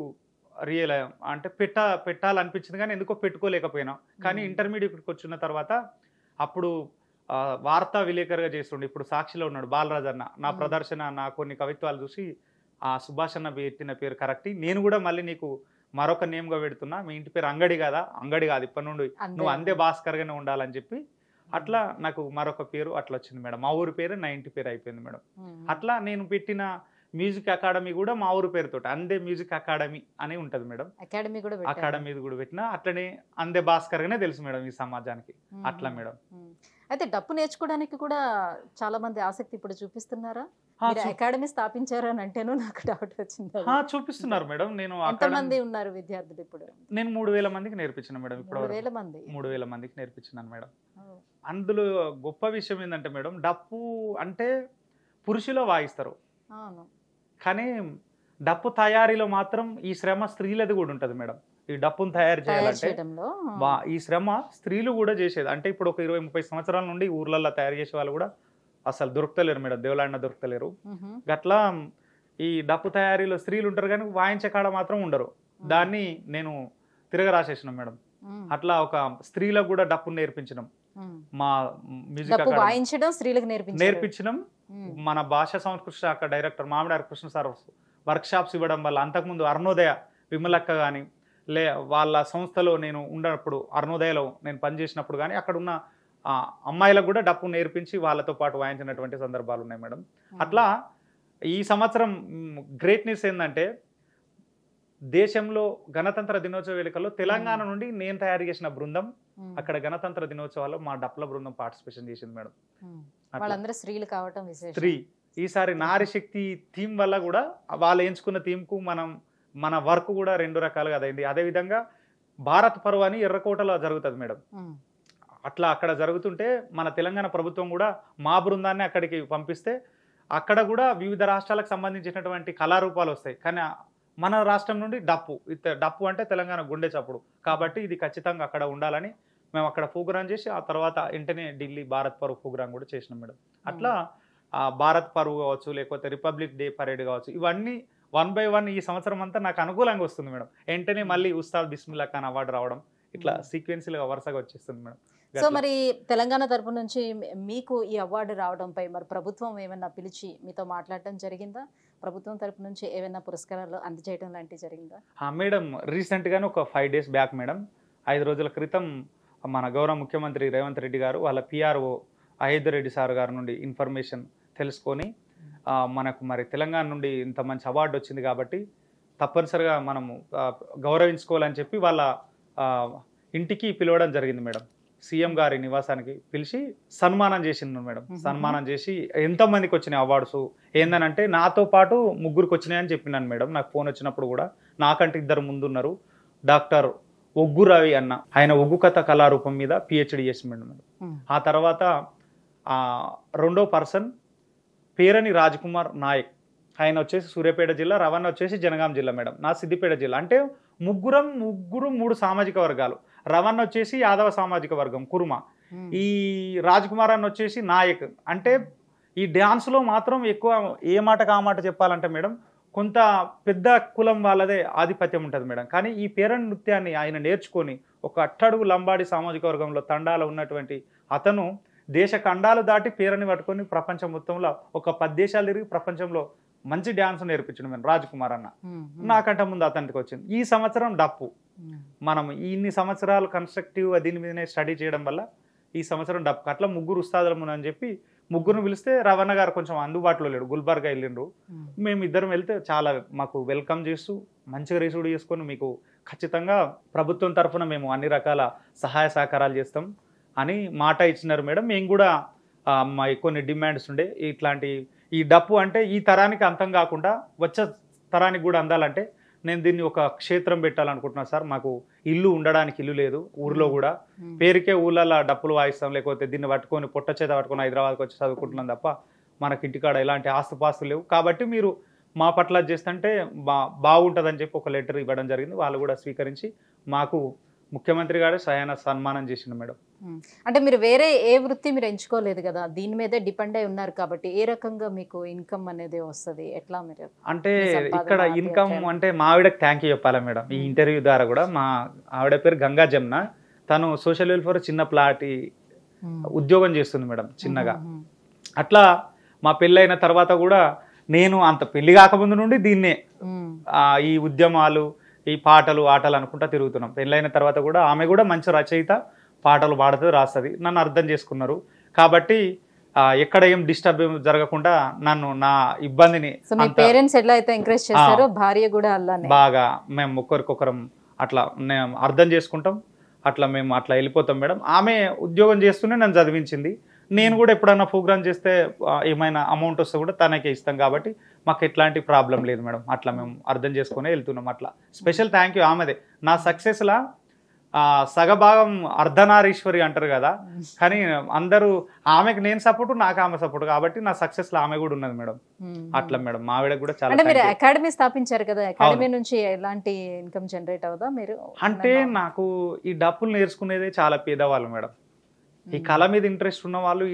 రియల్ అంటే పెట్ట పెట్టాలనిపించింది కానీ ఎందుకో పెట్టుకోలేకపోయినా కానీ ఇంటర్మీడియట్కి వచ్చిన తర్వాత అప్పుడు వార్తా విలేకరుగా చేస్తుండే ఇప్పుడు సాక్షిలో ఉన్నాడు బాలరాజ్ అన్న నా ప్రదర్శన నా కొన్ని కవిత్వాలు చూసి ఆ సుభాష్ అన్న పెట్టిన పేరు కరెక్ట్ నేను కూడా మళ్ళీ నీకు మరొక నేమ్గా పెడుతున్నా మీ ఇంటి పేరు అంగడి కదా అంగడి కాదు ఇప్పటి నుండి నువ్వు అందే భాస్కర్గానే ఉండాలని చెప్పి అట్లా నాకు మరొక పేరు అట్లా వచ్చింది మేడం మా ఊరి పేరు నా ఇంటి పేరు అయిపోయింది మేడం అట్లా నేను పెట్టిన మ్యూజిక్ అకాడమీ కూడా మా ఊరు పేరుతో అందే మ్యూజిక్ అకాడమీ అని ఉంటది మేడం అకాడమీ కూడా అకాడమీ కూడా పెట్టిన అట్లనే అందే భాస్కర్ గానే తెలుసు మేడం ఈ సమాజానికి అట్లా మేడం అయితే డప్పు నేర్చుకోవడానికి కూడా చాలా మంది ఆసక్తి ఇప్పుడు చూపిస్తున్నారా అకాడమీ స్థాపించారు అని అంటేను నాకు డౌట్ వచ్చింది చూపిస్తున్నారు మేడం నేను మంది ఉన్నారు విద్యార్థులు ఇప్పుడు నేను మూడు వేల మందికి నేర్పించిన మేడం ఇప్పుడు మంది మూడు వేల మందికి నేర్పించినాను మేడం అందులో గొప్ప విషయం ఏంటంటే మేడం డప్పు అంటే పురుషులో వాయిస్తారు కానీ డప్పు తయారీలో మాత్రం ఈ శ్రమ స్త్రీలది కూడా ఉంటుంది మేడం ఈ డప్పును తయారు చేయాలంటే ఈ శ్రమ స్త్రీలు కూడా చేసేది అంటే ఇప్పుడు ఒక ఇరవై ముప్పై సంవత్సరాల నుండి ఊర్లలో తయారు చేసే వాళ్ళు కూడా అసలు దొరుకుతలేరు మేడం దేవులాడిన దొరుకుతలేరు గట్లా ఈ డప్పు తయారీలో స్త్రీలు ఉంటారు కానీ వాయించే కాడ మాత్రం ఉండరు దాన్ని నేను తిరగ రాసేసిన మేడం అట్లా ఒక స్త్రీలకు కూడా డప్పు నేర్పించడం మా మ్యూజిక్ నేర్పించడం మన భాషా సంస్కృతి శాఖ director Mamidari Krishna sir workshops ఇవ్వడం వల్ల అంతకుముందు అరుణోదయ విమలక్క కానీ లే వాళ్ళ సంస్థలో నేను ఉన్నప్పుడు అరుణోదయలో నేను పనిచేసినప్పుడు కానీ అక్కడ ఉన్న అమ్మాయిలకు కూడా డప్పు నేర్పించి వాళ్ళతో పాటు వాయించినటువంటి సందర్భాలు ఉన్నాయి మేడం అట్లా ఈ సంవత్సరం గ్రేట్నెస్ ఏంటంటే దేశంలో గణతంత్ర దినోత్సవ వేడుకల్లో తెలంగాణ నుండి నేను తయారు చేసిన బృందం అక్కడ గణతంత్ర దినోత్సవాల్లో మా డప్ల బృందం పార్టిసిపేషన్ చేసింది మేడం వాళ్ళందరూ స్త్రీలు కావటం స్త్రీ ఈసారి నారి శక్తి థీమ్ వల్ల కూడా వాళ్ళు ఎంచుకున్న థీమ్కు మనం మన వర్క్ కూడా రెండు రకాలుగా అదైంది అదేవిధంగా భారత్ పర్వ్ అని ఎర్రకోటలో జరుగుతుంది మేడం అట్లా అక్కడ జరుగుతుంటే మన తెలంగాణ ప్రభుత్వం కూడా మా బృందాన్ని అక్కడికి పంపిస్తే అక్కడ కూడా వివిధ రాష్ట్రాలకు సంబంధించినటువంటి కళారూపాలు వస్తాయి కానీ మన రాష్ట్రం నుండి డప్పు డప్పు అంటే తెలంగాణ గుండె చప్పుడు కాబట్టి ఇది ఖచ్చితంగా అక్కడ ఉండాలని మేము అక్కడ ప్రోగ్రాం చేసి ఆ తర్వాత వెంటనే ఢిల్లీ భారత్ పర్వ్ ప్రోగ్రాం కూడా చేసినాం మేడం అట్లా భారత్ పరువు కావచ్చు లేకపోతే రిపబ్లిక్ డే పరేడ్ కావచ్చు ఇవన్నీ వన్ బై వన్ ఈ సంవత్సరం అంతా నాకు అనుకూలంగా వస్తుంది మేడం వెంటనే మళ్ళీ ఉస్తాద్ బిస్మిల్లా ఖాన్ అవార్డు రావడం ఇట్లా hmm. గా వరుసగా వచ్చేస్తుంది మేడం సో మరి తెలంగాణ తరపు నుంచి మీకు ఈ అవార్డు రావడంపై మరి ప్రభుత్వం ఏమన్నా పిలిచి మీతో మాట్లాడటం జరిగిందా ప్రభుత్వం తరపు నుంచి ఏమైనా పురస్కారాలు అందజేయడం లాంటివి జరిగిందా మేడం రీసెంట్గానే ఒక ఫైవ్ డేస్ బ్యాక్ మేడం ఐదు రోజుల క్రితం మన గౌరవ ముఖ్యమంత్రి రేవంత్ రెడ్డి గారు వాళ్ళ పిఆర్ఓ అహేదర్ రెడ్డి సార్ గారి నుండి ఇన్ఫర్మేషన్ తెలుసుకొని మనకు మరి తెలంగాణ నుండి ఇంత మంచి అవార్డు వచ్చింది కాబట్టి తప్పనిసరిగా మనము గౌరవించుకోవాలని చెప్పి వాళ్ళ ఇంటికి పిలవడం జరిగింది మేడం సీఎం గారి నివాసానికి పిలిచి సన్మానం చేసింది మేడం సన్మానం చేసి ఎంతమందికి వచ్చినాయి అవార్డ్స్ ఏందనంటే నాతో పాటు ముగ్గురికి వచ్చినాయని చెప్పినాను మేడం నాకు ఫోన్ వచ్చినప్పుడు కూడా నాకంటే ఇద్దరు ముందున్నారు డాక్టర్ ఒగ్గు రవి అన్న ఆయన ఒగ్గు కథ కళారూపం మీద పిహెచ్డి చేసి మేడం ఆ తర్వాత రెండో పర్సన్ పేరని కుమార్ నాయక్ ఆయన వచ్చేసి సూర్యాపేట జిల్లా రవాణా వచ్చేసి జనగాం జిల్లా మేడం నా సిద్దిపేట జిల్లా అంటే ముగ్గురం ముగ్గురు మూడు సామాజిక వర్గాలు రమణ్ వచ్చేసి యాదవ సామాజిక వర్గం కుర్మ ఈ రాజ్ కుమార్ వచ్చేసి నాయక్ అంటే ఈ డ్యాన్స్లో మాత్రం ఎక్కువ ఏ మాటకు ఆ మాట చెప్పాలంటే మేడం కొంత పెద్ద కులం వాళ్ళదే ఆధిపత్యం ఉంటుంది మేడం కానీ ఈ పేరన్ నృత్యాన్ని ఆయన నేర్చుకొని ఒక అట్టడుగు లంబాడి సామాజిక వర్గంలో తండాలు ఉన్నటువంటి అతను దేశ ఖండాలు దాటి పేరని పట్టుకొని ప్రపంచం మొత్తంలో ఒక పది దేశాలు తిరిగి ప్రపంచంలో మంచి డ్యాన్స్ నేర్పించడం మేము రాజ్ కుమార్ అన్న నాకంట ముందు అతనికి వచ్చింది ఈ సంవత్సరం డప్పు మనం ఇన్ని సంవత్సరాలు కన్స్ట్రక్టివ్ దీని మీదనే స్టడీ చేయడం వల్ల ఈ సంవత్సరం డబ్బు అట్లా ముగ్గురు ఉస్తాదులము అని చెప్పి ముగ్గురు పిలిస్తే రవణ గారు కొంచెం అందుబాటులో లేడు గుల్బర్గా వెళ్ళిండ్రు మేము ఇద్దరం వెళ్తే చాలా మాకు వెల్కమ్ చేస్తూ మంచిగా రిసీవ్ చేసుకొని మీకు ఖచ్చితంగా ప్రభుత్వం తరఫున మేము అన్ని రకాల సహాయ సహకారాలు చేస్తాం అని మాట ఇచ్చినారు మేడం మేము కూడా మా కొన్ని డిమాండ్స్ ఉండే ఇట్లాంటి ఈ డప్పు అంటే ఈ తరానికి అంతం కాకుండా వచ్చే తరానికి కూడా అందాలంటే నేను దీన్ని ఒక క్షేత్రం పెట్టాలనుకుంటున్నాను సార్ మాకు ఇల్లు ఉండడానికి ఇల్లు లేదు ఊర్లో కూడా పేరుకే ఊళ్ళల్లో డప్పులు వాయిస్తాం లేకపోతే దీన్ని పట్టుకొని పొట్ట చేత పట్టుకొని హైదరాబాద్కి వచ్చి చదువుకుంటున్నాం తప్ప మనకి ఇంటికాడ ఎలాంటి ఆస్తుపాస్తులు లేవు కాబట్టి మీరు మా పట్ల చేస్తుంటే బా బాగుంటుందని చెప్పి ఒక లెటర్ ఇవ్వడం జరిగింది వాళ్ళు కూడా స్వీకరించి మాకు ముఖ్యమంత్రి గారు సహాయన సన్మానం చేసిండు మేడం అంటే మీరు వేరే ఏ వృత్తి మీరు ఎంచుకోలేదు కదా దీని మీదే డిపెండ్ అయి ఉన్నారు కాబట్టి ఏ రకంగా మీకు ఇన్కమ్ అనేది వస్తుంది ఎట్లా మీరు అంటే ఇక్కడ ఇన్కమ్ అంటే మా ఆవిడకి థ్యాంక్ యూ చెప్పాలి మేడం ఈ ఇంటర్వ్యూ ద్వారా కూడా మా ఆవిడ పేరు గంగా జమ్న తను సోషల్ వెల్ఫేర్ చిన్న ప్లాట్ ఉద్యోగం చేస్తుంది మేడం చిన్నగా అట్లా మా పెళ్ళి తర్వాత కూడా నేను అంత పెళ్లి కాకముందు నుండి దీన్నే ఈ ఉద్యమాలు ఈ పాటలు ఆటలు అనుకుంటా తిరుగుతున్నాం పెళ్ళైన తర్వాత కూడా ఆమె కూడా మంచి రచయిత పాటలు పాడుతుంది రాస్తుంది నన్ను అర్థం చేసుకున్నారు కాబట్టి ఎక్కడ ఏం డిస్టర్బ్ జరగకుండా నన్ను నా ఇబ్బందిని పేరెంట్స్ బాగా మేము ఒకరికొకరం అట్లా మేము అర్థం చేసుకుంటాం అట్లా మేము అట్లా వెళ్ళిపోతాం మేడం ఆమె ఉద్యోగం చేస్తూనే నన్ను చదివించింది నేను కూడా ఎప్పుడన్నా ప్రోగ్రామ్ చేస్తే ఏమైనా అమౌంట్ వస్తే కూడా తనకే ఇస్తాం కాబట్టి మాకు ఎట్లాంటి ప్రాబ్లం లేదు మేడం అట్లా మేము అర్థం చేసుకునే వెళ్తున్నాం అట్లా స్పెషల్ థ్యాంక్ యూ ఆమెదే నా సక్సెస్లా సగభాగం అర్ధనారీశ్వరి అంటారు కదా కానీ అందరూ ఆమెకు నేను సపోర్ట్ నాకు ఆమె సపోర్ట్ కాబట్టి నా సక్సెస్ లో ఆమె కూడా ఉన్నది మేడం అట్లా మేడం మావిడ కూడా చాలా మీరు అకాడమీ స్థాపించారు కదా అకాడమీ నుంచి ఎలాంటి ఇన్కమ్ జనరేట్ అవుదా మీరు అంటే నాకు ఈ డబ్బులు నేర్చుకునేదే చాలా పేదవాళ్ళు మేడం ఈ కళ మీద ఇంట్రెస్ట్ ఉన్న వాళ్ళు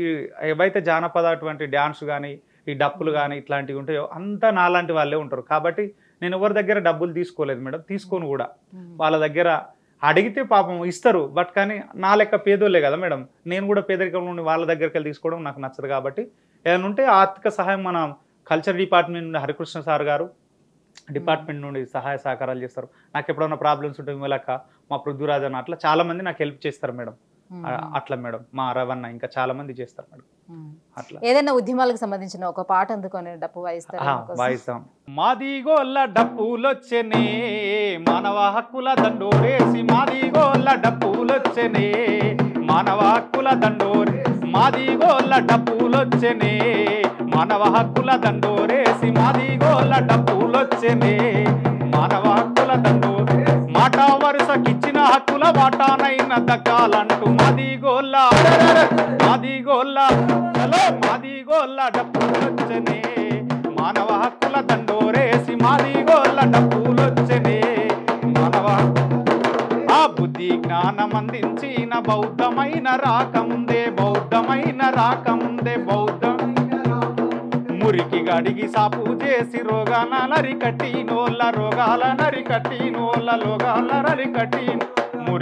ఏవైతే జానపద అటువంటి డ్యాన్స్ కానీ ఈ డప్పులు కానీ ఇట్లాంటివి ఉంటాయో అంతా నాలాంటి వాళ్ళే ఉంటారు కాబట్టి నేను ఎవరి దగ్గర డబ్బులు తీసుకోలేదు మేడం తీసుకొని కూడా వాళ్ళ దగ్గర అడిగితే పాపం ఇస్తారు బట్ కానీ నా లెక్క పేదోళ్ళే కదా మేడం నేను కూడా పేదరికం నుండి వాళ్ళ దగ్గరికి వెళ్ళి తీసుకోవడం నాకు నచ్చదు కాబట్టి ఏదైనా ఉంటే ఆర్థిక సహాయం మన కల్చర్ డిపార్ట్మెంట్ నుండి హరికృష్ణ సార్ గారు డిపార్ట్మెంట్ నుండి సహాయ సహకారాలు చేస్తారు నాకు ఎప్పుడైనా ప్రాబ్లమ్స్ ఉంటే విమలక్క మా పృథ్వీరాజన్ అట్లా చాలామంది నాకు హెల్ప్ చేస్తారు మేడం అట్లా మేడం మా రవణ ఇంకా చాలా మంది చేస్తారు మేడం అట్లా ఏదైనా ఉద్యమాలకు సంబంధించిన ఒక పాట అందుకొని డప్పు వాయిస్తారు వాయిస్తాం మాదిగోళ్ళ డప్పులొచ్చనే మానవ హక్కుల దండోరేసి మాదిగోళ్ళ డప్పులొచ్చనే మానవ హక్కుల దండోరే మాదిగోళ్ళ డప్పులొచ్చనే మానవ హక్కుల దండోరేసి మాదిగోళ్ళ డప్పులొచ్చనే మానవ హక్కుల దండోరే మాట హక్కుల వాటానైన దక్కాలంటూ మాది గోల్ల మాది గోల్ల హలో మాది గోల్ల వచ్చనే మానవ హక్కుల దండోరేసి మాది గోల్ల వచ్చనే మానవ ఆ బుద్ధి జ్ఞానం అందించిన బౌద్ధమైన రాకందే బౌద్ధమైన రాకందే బౌద్ధం మురికి గడిగి సాపు చేసి రోగాల నరికట్టి నోళ్ళ రోగాల నరికట్టి నోళ్ళ రోగాల నరికట్టి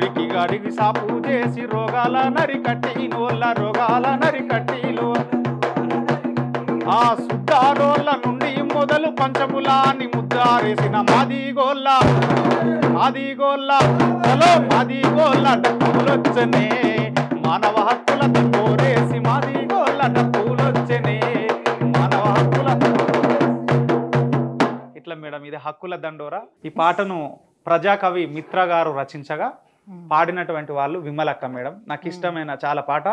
మురికి గడిగి సాపు చేసి రోగాల నరికట్టి నోళ్ళ రోగాల నరికట్టిలో ఆ సుద్దారోళ్ళ నుండి మొదలు పంచములాన్ని ముద్దారేసిన మాదిగోళ్ళ మాదిగోళ్ళ హలో మాదిగోళ్ళ డబ్బులొచ్చనే మానవ హక్కుల కోరేసి మాదిగోళ్ళ డబ్బులొచ్చనే మానవ హక్కుల ఇట్లా మేడం ఇది హక్కుల దండోరా ఈ పాటను ప్రజాకవి మిత్ర గారు రచించగా Hmm. పాడినటువంటి వాళ్ళు విమలక్క మేడం నాకు hmm. ఇష్టమైన చాలా పాట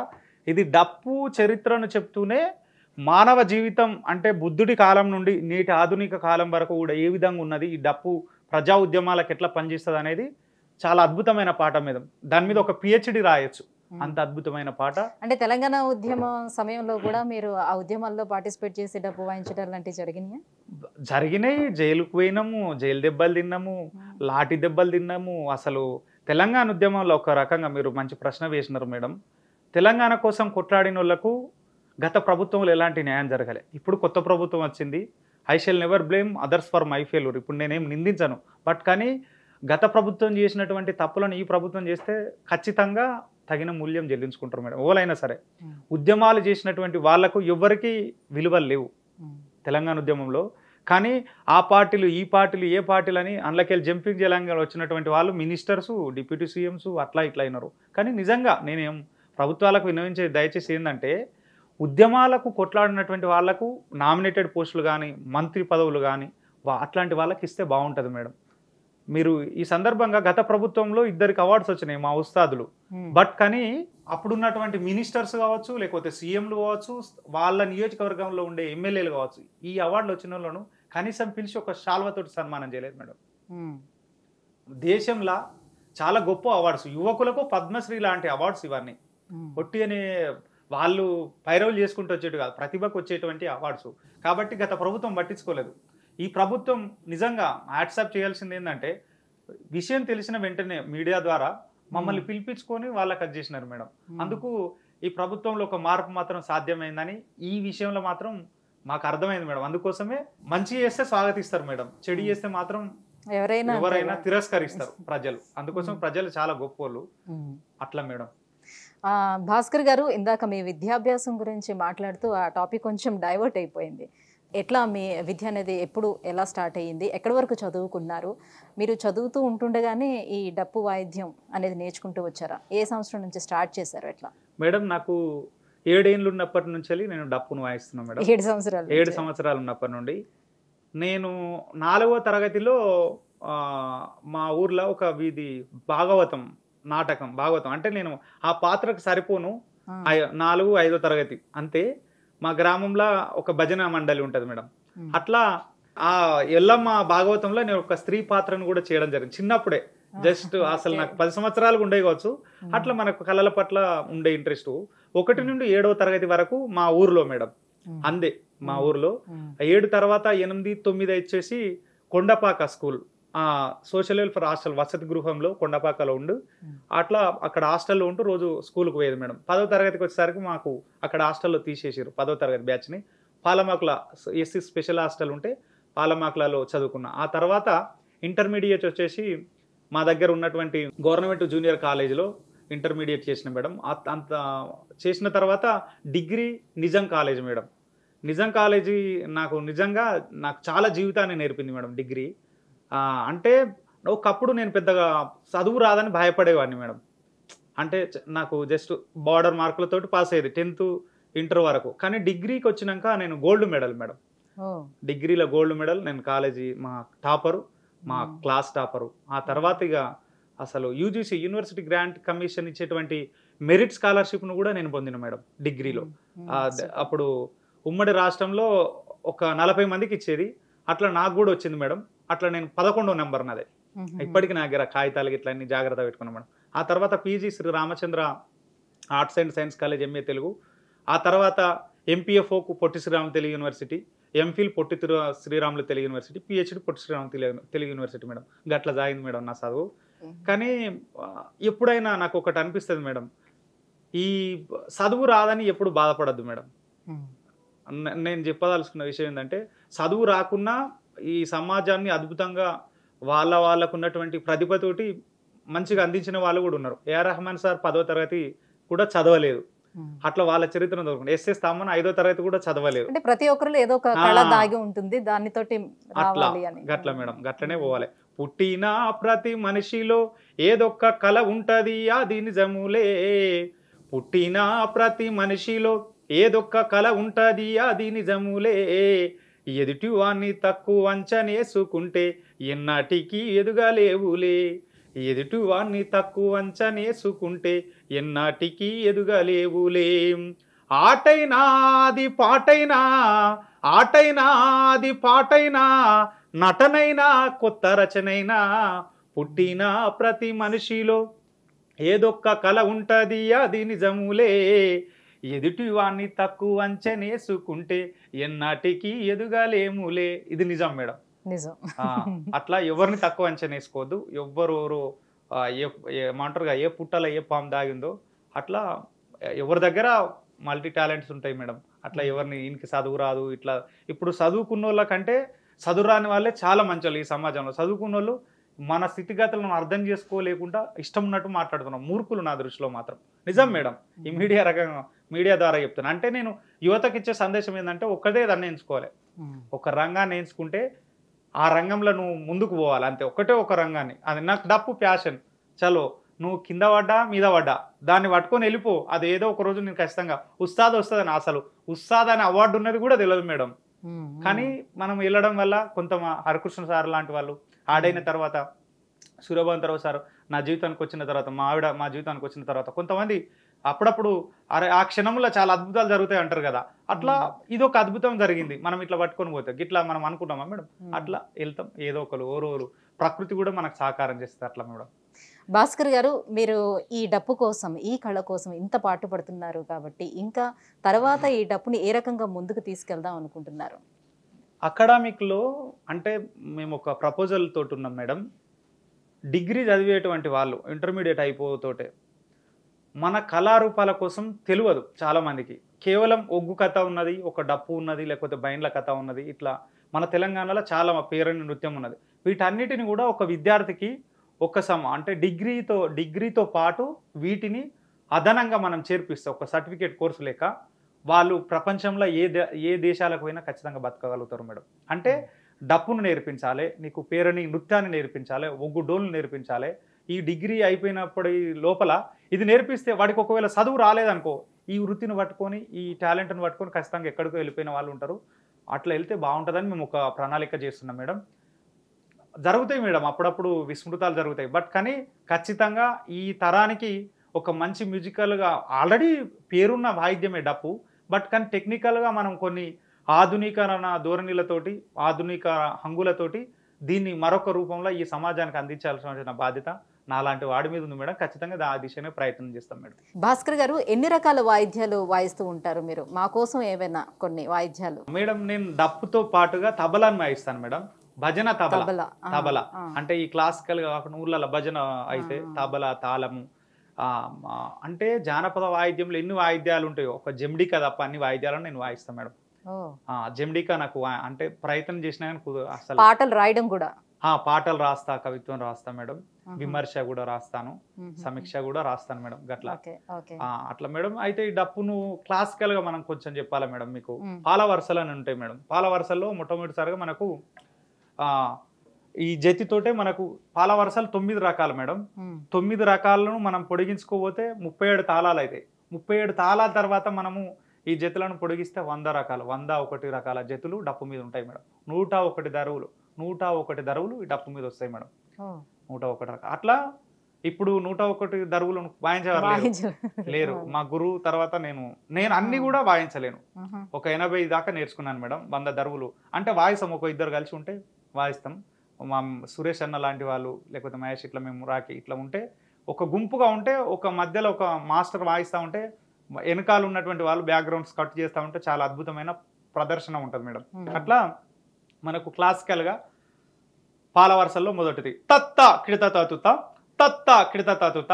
ఇది డప్పు చరిత్రను చెప్తూనే మానవ జీవితం అంటే బుద్ధుడి కాలం నుండి నేటి ఆధునిక కాలం వరకు కూడా ఏ విధంగా ఉన్నది ఈ డప్పు ప్రజా ఉద్యమాలకు ఎట్లా పనిచేస్తుంది అనేది చాలా అద్భుతమైన పాట మీద దాని మీద ఒక పిహెచ్డి రాయొచ్చు hmm. అంత అద్భుతమైన పాట అంటే తెలంగాణ ఉద్యమ సమయంలో కూడా మీరు ఆ ఉద్యమాల్లో పార్టిసిపేట్ చేసి డబ్బు వాయించడం లాంటివి జరిగినాయి జరిగినాయి జైలుకు పోయినాము జైలు దెబ్బలు తిన్నాము లాఠీ దెబ్బలు తిన్నాము అసలు తెలంగాణ ఉద్యమంలో ఒక రకంగా మీరు మంచి ప్రశ్న వేసినారు మేడం తెలంగాణ కోసం కొట్లాడిన వాళ్లకు గత ప్రభుత్వంలో ఎలాంటి న్యాయం జరగలే ఇప్పుడు కొత్త ప్రభుత్వం వచ్చింది I shall never blame others for my failure ఇప్పుడు నేనేం నిందించను బట్ కానీ గత ప్రభుత్వం చేసినటువంటి తప్పులను ఈ ప్రభుత్వం చేస్తే ఖచ్చితంగా తగిన మూల్యం చెల్లించుకుంటారు మేడం ఎవరైనా సరే hmm. ఉద్యమాలు చేసినటువంటి వాళ్లకు ఎవరికి విలువలు లేవు hmm. తెలంగాణ ఉద్యమంలో కానీ ఆ పార్టీలు ఈ పార్టీలు ఏ పార్టీలు అని అందులోకెళ్ళి జంపింగ్ జలంగా వచ్చినటువంటి వాళ్ళు మినిస్టర్స్ డిప్యూటీ సీఎంస్ అట్లా ఇట్లా అయినారు కానీ నిజంగా నేనేం ప్రభుత్వాలకు వినవించేది దయచేసి ఏంటంటే ఉద్యమాలకు కొట్లాడినటువంటి వాళ్లకు నామినేటెడ్ పోస్టులు కానీ మంత్రి పదవులు కానీ అట్లాంటి వాళ్ళకి ఇస్తే బాగుంటుంది మేడం మీరు ఈ సందర్భంగా గత ప్రభుత్వంలో ఇద్దరికి అవార్డ్స్ వచ్చినాయి మా ఉస్తాదులు బట్ కానీ అప్పుడున్నటువంటి మినిస్టర్స్ కావచ్చు లేకపోతే సీఎంలు కావచ్చు వాళ్ళ నియోజకవర్గంలో ఉండే ఎమ్మెల్యేలు కావచ్చు ఈ అవార్డులు వచ్చిన వాళ్ళను కనీసం పిలిచి ఒక శాల్వతోటి సన్మానం చేయలేదు మేడం దేశంలో చాలా గొప్ప అవార్డ్స్ యువకులకు పద్మశ్రీ లాంటి అవార్డ్స్ ఇవన్నీ కొట్టి అనే వాళ్ళు పైరవులు చేసుకుంటూ వచ్చేటు కాదు ప్రతిభకు వచ్చేటువంటి అవార్డ్స్ కాబట్టి గత ప్రభుత్వం పట్టించుకోలేదు ఈ ప్రభుత్వం నిజంగా యాట్సాప్ చేయాల్సింది ఏంటంటే విషయం తెలిసిన వెంటనే మీడియా ద్వారా మమ్మల్ని పిలిపించుకొని వాళ్ళకి అది చేసినారు మేడం అందుకు ఈ ప్రభుత్వంలో ఒక మార్పు మాత్రం సాధ్యమైందని ఈ విషయంలో మాత్రం మాకు అర్థమైంది మేడం అందుకోసమే మంచి చేస్తే స్వాగతిస్తారు మేడం చెడు చేస్తే మాత్రం ఎవరైనా ఎవరైనా తిరస్కరిస్తారు ప్రజలు అందుకోసం ప్రజలు చాలా గొప్ప అట్లా మేడం భాస్కర్ గారు ఇందాక మీ విద్యాభ్యాసం గురించి మాట్లాడుతూ ఆ టాపిక్ కొంచెం డైవర్ట్ అయిపోయింది ఎట్లా మీ విద్య అనేది ఎప్పుడు ఎలా స్టార్ట్ అయ్యింది ఎక్కడి వరకు చదువుకున్నారు మీరు చదువుతూ ఉంటుండగానే ఈ డప్పు వాయిద్యం అనేది నేర్చుకుంటూ వచ్చారా ఏ సంవత్సరం నుంచి స్టార్ట్ చేశారు ఎట్లా మేడం నాకు ఏడేళ్ళు ఉన్నప్పటి నుంచి నేను డప్పును వాయిస్తున్నాను మేడం ఏడు సంవత్సరాలు ఏడు సంవత్సరాలు ఉన్నప్పటి నుండి నేను నాలుగో తరగతిలో మా ఊర్లో ఒక వీధి భాగవతం నాటకం భాగవతం అంటే నేను ఆ పాత్రకు సరిపోను నాలుగు ఐదో తరగతి అంతే మా గ్రామంలో ఒక భజన మండలి ఉంటుంది మేడం అట్లా ఆ ఎల్లమ్మ భాగవతంలో నేను ఒక స్త్రీ పాత్రను కూడా చేయడం జరిగింది చిన్నప్పుడే జస్ట్ అసలు నాకు పది సంవత్సరాలు ఉండే కావచ్చు అట్లా మనకు కళల పట్ల ఉండే ఇంట్రెస్ట్ ఒకటి నుండి ఏడవ తరగతి వరకు మా ఊర్లో మేడం అందే మా ఊర్లో ఏడు తర్వాత ఎనిమిది తొమ్మిది వచ్చేసి కొండపాక స్కూల్ ఆ సోషల్ వెల్ఫేర్ హాస్టల్ వసతి గృహంలో కొండపాకలో ఉండు అట్లా అక్కడ హాస్టల్లో ఉంటూ రోజు స్కూల్కి పోయేది మేడం పదో తరగతికి వచ్చేసరికి మాకు అక్కడ హాస్టల్లో తీసేసారు పదో తరగతి బ్యాచ్ని పాలమాకుల ఎస్సీ స్పెషల్ హాస్టల్ ఉంటే పాలమాకులలో చదువుకున్నా ఆ తర్వాత ఇంటర్మీడియట్ వచ్చేసి మా దగ్గర ఉన్నటువంటి గవర్నమెంట్ జూనియర్ కాలేజీలో ఇంటర్మీడియట్ చేసిన మేడం అంత చేసిన తర్వాత డిగ్రీ నిజం కాలేజ్ మేడం నిజం కాలేజీ నాకు నిజంగా నాకు చాలా జీవితాన్ని నేర్పింది మేడం డిగ్రీ అంటే ఒకప్పుడు నేను పెద్దగా చదువు రాదని భయపడేవాడిని మేడం అంటే నాకు జస్ట్ బార్డర్ మార్కులతో పాస్ అయ్యేది టెన్త్ ఇంటర్ వరకు కానీ డిగ్రీకి వచ్చినాక నేను గోల్డ్ మెడల్ మేడం డిగ్రీలో గోల్డ్ మెడల్ నేను కాలేజీ మా టాపరు మా క్లాస్ టాపరు ఆ తర్వాత ఇక అసలు యూజీసీ యూనివర్సిటీ గ్రాంట్ కమిషన్ ఇచ్చేటువంటి మెరిట్ స్కాలర్షిప్ను కూడా నేను పొందిన మేడం డిగ్రీలో అప్పుడు ఉమ్మడి రాష్ట్రంలో ఒక నలభై మందికి ఇచ్చేది అట్లా నాకు కూడా వచ్చింది మేడం అట్లా నేను పదకొండో నెంబర్ నాదే ఇప్పటికి నా దగ్గర కాగితాలు ఇట్లా అన్ని జాగ్రత్త పెట్టుకున్నాను మేడం ఆ తర్వాత PG Sri Ramachandra arts and science college MA Telugu ఆ తర్వాత ఎంపీఎఫ్ఓకు Potti Srirama Telugu university MPhil Potti Sriramulu Telugu university PhD Potti Srirama Telugu Telugu university madam గట్లా జాగింది మేడం నా చదువు కానీ ఎప్పుడైనా నాకు ఒకటి అనిపిస్తుంది మేడం ఈ చదువు రాదని ఎప్పుడు బాధపడద్దు మేడం నేను చెప్పదలుచుకున్న విషయం ఏంటంటే చదువు రాకున్నా ఈ సమాజాన్ని అద్భుతంగా వాళ్ళ వాళ్ళకు ఉన్నటువంటి ప్రతిభతోటి మంచిగా అందించిన వాళ్ళు కూడా ఉన్నారు ఏఆర్ రహమాన్ సార్ పదవ తరగతి కూడా చదవలేదు అట్లా వాళ్ళ చరిత్రను దొరకండి ఎస్ఎస్ తామన్ ఐదో తరగతి కూడా చదవలేదు ప్రతి ఒక్కరు ఏదో ఒక దాగి ఉంటుంది దానితోటి అట్లా గట్ల మేడం గట్లనే పోవాలి పుట్టిన ప్రతి మనిషిలో ఏదొక్క కళ ఉంటుంది అది నిజములే పుట్టిన ప్రతి మనిషిలో ఏదొక్క కళ ఉంటుంది అది నిజములే ఎదుటి తక్కువ అంచనేసుకుంటే ఎన్నటికీ ఎదుగలేవులే ఎదుటి తక్కువ అంచనేసుకుంటే ఎన్నటికీ ఎదుగలేవులే ఆటైనా అది పాటైనా ఆటైనా అది పాటైనా నటనైనా కొత్త రచనైనా పుట్టిన ప్రతి మనిషిలో ఏదొక్క కళ ఉంటుంది అది నిజములే ఎదుటివాణ్ణి తక్కువ అంచనేసుకుంటే ఎన్నటికీ ఎదుగలేములే ఇది నిజం మేడం నిజం అట్లా ఎవరిని తక్కువ అంచనేసుకోవద్దు ఎవ్వరు ఏమంటారుగా ఏ పుట్టలో ఏ పాము దాగిందో అట్లా ఎవరి దగ్గర మల్టీ టాలెంట్స్ ఉంటాయి మేడం అట్లా ఎవరిని ఇంక చదువు రాదు ఇట్లా ఇప్పుడు చదువుకున్న వాళ్ళకంటే చదువురాని వాళ్ళే చాలా మంచోళ్ళు ఈ సమాజంలో చదువుకున్న వాళ్ళు మన స్థితిగతులను అర్థం చేసుకోలేకుండా ఇష్టం ఉన్నట్టు మాట్లాడుతున్నాం మూర్ఖులు నా దృష్టిలో మాత్రం నిజం మేడం ఈ మీడియా రకంగా మీడియా ద్వారా చెప్తాను అంటే నేను యువతకి ఇచ్చే సందేశం ఏంటంటే ఒక్కదే దాన్ని ఎంచుకోవాలి ఒక రంగాన్ని ఎంచుకుంటే ఆ రంగంలో నువ్వు ముందుకు పోవాలి అంతే ఒకటే ఒక రంగాన్ని అది నాకు డప్పు ప్యాషన్ చలో నువ్వు కింద పడ్డా మీద పడ్డా దాన్ని పట్టుకొని వెళ్ళిపో అది ఏదో ఒక రోజు నేను ఖచ్చితంగా ఉస్తాద్ వస్తుందని అసలు ఉస్తాద్ అనే అవార్డు ఉన్నది కూడా తెలియదు మేడం కానీ మనం వెళ్ళడం వల్ల కొంత హరికృష్ణ సార్ లాంటి వాళ్ళు ఆడైన తర్వాత సూర్యభాన్ తర్వాత సార్ నా జీవితానికి వచ్చిన తర్వాత మా ఆవిడ మా జీవితానికి వచ్చిన తర్వాత కొంతమంది అప్పుడప్పుడు అరే ఆ క్షణంలో చాలా అద్భుతాలు జరుగుతాయి అంటారు కదా అట్లా ఇది ఒక అద్భుతం జరిగింది మనం ఇట్లా పట్టుకొని పోతాం ఇట్లా మనం అనుకుంటామా మేడం అట్లా వెళ్తాం ఏదో ఒకరు ఓరు ప్రకృతి కూడా మనకు సహకారం చేస్తుంది అట్లా మేడం భాస్కర్ గారు మీరు ఈ డప్పు కోసం ఈ కళ కోసం ఇంత పాటు పడుతున్నారు కాబట్టి ఇంకా తర్వాత ఈ డప్పుని ఏ రకంగా ముందుకు తీసుకెళ్దాం అనుకుంటున్నారు అకాడమిక్లో అంటే మేము ఒక ప్రపోజల్ తోటి ఉన్నాం మేడం డిగ్రీ చదివేటువంటి వాళ్ళు ఇంటర్మీడియట్ అయిపోతోటే మన కళారూపాల కోసం తెలియదు చాలామందికి కేవలం ఒగ్గు కథ ఉన్నది ఒక డప్పు ఉన్నది లేకపోతే బైండ్ల కథ ఉన్నది ఇట్లా మన తెలంగాణలో చాలా పేరని నృత్యం ఉన్నది వీటన్నిటిని కూడా ఒక విద్యార్థికి ఒక సమ అంటే డిగ్రీతో డిగ్రీతో పాటు వీటిని అదనంగా మనం చేర్పిస్తాం ఒక సర్టిఫికేట్ కోర్సు లేక వాళ్ళు ప్రపంచంలో ఏ ఏ దేశాలకు పోయినా ఖచ్చితంగా బతకగలుగుతారు మేడం అంటే hmm. డప్పును నేర్పించాలి నీకు పేరని నృత్యాన్ని నేర్పించాలి ఒగ్గు డోలు నేర్పించాలి ఈ డిగ్రీ అయిపోయినప్పుడు లోపల ఇది నేర్పిస్తే వాడికి ఒకవేళ చదువు రాలేదనుకో ఈ వృత్తిని పట్టుకొని ఈ టాలెంట్ని పట్టుకొని ఖచ్చితంగా ఎక్కడికో వెళ్ళిపోయిన వాళ్ళు ఉంటారు అట్లా వెళ్తే బాగుంటుందని మేము ఒక ప్రణాళిక చేస్తున్నాం మేడం జరుగుతాయి మేడం అప్పుడప్పుడు విస్మృతాలు జరుగుతాయి బట్ కానీ ఖచ్చితంగా ఈ తరానికి ఒక మంచి మ్యూజికల్గా ఆల్రెడీ పేరున్న వాయిద్యమే డప్పు బట్ కానీ టెక్నికల్గా మనం కొన్ని ఆధునీకరణ ధోరణిలతోటి ఆధునిక హంగులతోటి దీన్ని మరొక రూపంలో ఈ సమాజానికి అందించాల్సిన బాధ్యత నాలాంటి వాడి మీద ఉంది మేడం ఖచ్చితంగా ఆ దిశనే ప్రయత్నం చేస్తాం మేడం భాస్కర్ గారు ఎన్ని రకాల వాయిద్యాలు వాయిస్తూ ఉంటారు మీరు మా కోసం ఏమైనా కొన్ని వాయిద్యాలు మేడం నేను డప్పుతో పాటుగా తబలాను వాయిస్తాను మేడం భజన తబల తబల అంటే ఈ క్లాసికల్ కాకుండా ఊర్లలో భజన అయితే తబల తాళము అంటే జానపద వాయిద్యంలో ఎన్ని వాయిద్యాలు ఉంటాయో ఒక జెమ్డిక తప్ప అన్ని వాయిద్యాలను నేను వాయిస్తాను మేడం జెమ్డికా నాకు అంటే ప్రయత్నం చేసినా కానీ అసలు పాటలు రాయడం కూడా పాటలు రాస్తా కవిత్వం రాస్తా మేడం విమర్శ కూడా రాస్తాను సమీక్ష కూడా రాస్తాను మేడం గట్లా అట్లా మేడం అయితే ఈ డప్పును క్లాసికల్ గా మనం కొంచెం చెప్పాలా మేడం మీకు పాల వరుసలు అని ఉంటాయి మేడం పాల వరుసల్లో మొట్టమొదటిసారిగా మనకు ఈ జతితోటే మనకు పాల వరసలు తొమ్మిది రకాలు మేడం తొమ్మిది రకాలను మనం పొడిగించుకోపోతే ముప్పై ఏడు తాళాలు అయితే ముప్పై ఏడు తాళాల తర్వాత మనము ఈ జతులను పొడిగిస్తే వంద రకాలు వంద ఒకటి రకాల జతులు డప్పు మీద ఉంటాయి మేడం నూట ఒకటి ధరువులు నూట ఒకటి ధరువులు ఈ డప్పు మీద వస్తాయి మేడం నూట ఒకటి రకాలు అట్లా ఇప్పుడు నూట ఒకటి దరువులను వాయించేవారు లేరు మా గురువు తర్వాత నేను నేను అన్ని కూడా వాయించలేను ఒక ఎనభై దాకా నేర్చుకున్నాను మేడం వంద దరువులు అంటే వాయిసం ఒక ఇద్దరు కలిసి ఉంటే వాదిస్తాం మా సురేష్ అన్న లాంటి వాళ్ళు లేకపోతే మహేష్ ఇట్లా మేము రాకి ఇట్లా ఉంటే ఒక గుంపుగా ఉంటే ఒక మధ్యలో ఒక మాస్టర్ వాయిస్తూ ఉంటే వెనకాల ఉన్నటువంటి వాళ్ళు బ్యాక్గ్రౌండ్స్ కట్ చేస్తూ ఉంటే చాలా అద్భుతమైన ప్రదర్శన ఉంటుంది మేడం అట్లా మనకు క్లాసికల్గా వరసల్లో మొదటిది తత్త కిడత తాతుత తత్త కిడత తాతుత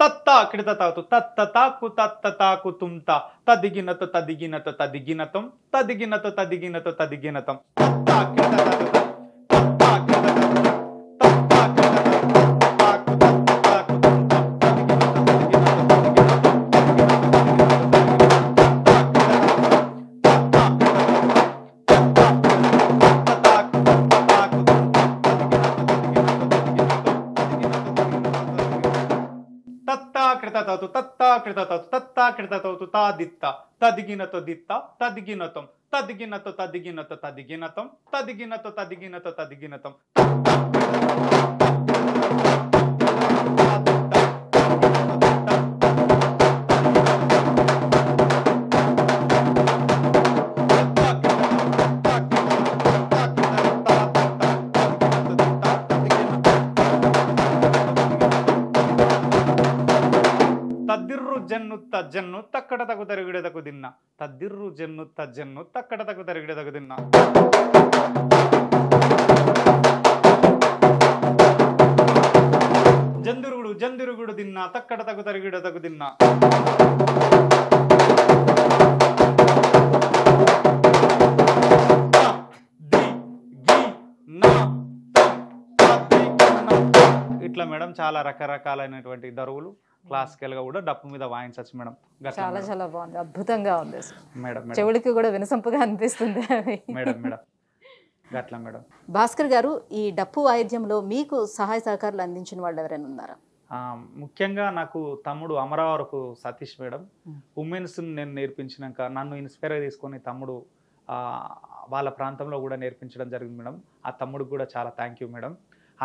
తత్త కిడత తాతు తత్త తాకు తత్త తాకు తుంత తదిగినత తదిగినత తదిగినతం తదిగినత తదిగినత తదిగినతం తత్త τα τα τα τα τα διττα, το τα ταντικίνατο το τα τα ταντικίνατομ. జన్ను తజ్జన్ను తక్కడ తగు తరిగిడెదకు దిన్న తద్దిర్రు జన్ను తజ్జన్ను తక్కడ తగు తరిగిడెదకు దిన్న జందురుగుడు జందురుగుడు దిన్న తక్కడ తగు తరిగిడెదకు దిన్న ఇట్లా మేడం చాలా రకరకాలైనటువంటి దరువులు క్లాసికల్ hmm. గా కూడా డప్పు మీద వాయించవచ్చు మేడం చాలా చాలా బాగుంది అద్భుతంగా ఉంది మేడం చెవుడికి కూడా వినసంపుగా అనిపిస్తుంది మేడం మేడం గట్లా మేడం భాస్కర్ గారు ఈ డప్పు వాయిద్యంలో మీకు సహాయ సహకారాలు అందించిన వాళ్ళు ఎవరైనా ఉన్నారా ముఖ్యంగా నాకు తమ్ముడు అమరావరకు సతీష్ మేడం hmm. ఉమెన్స్ నేను నేర్పించినాక నన్ను ఇన్స్పైర్ తీసుకొని తమ్ముడు వాళ్ళ ప్రాంతంలో కూడా నేర్పించడం జరిగింది మేడం ఆ తమ్ముడికి కూడా చాలా థ్యాంక్ యూ మేడం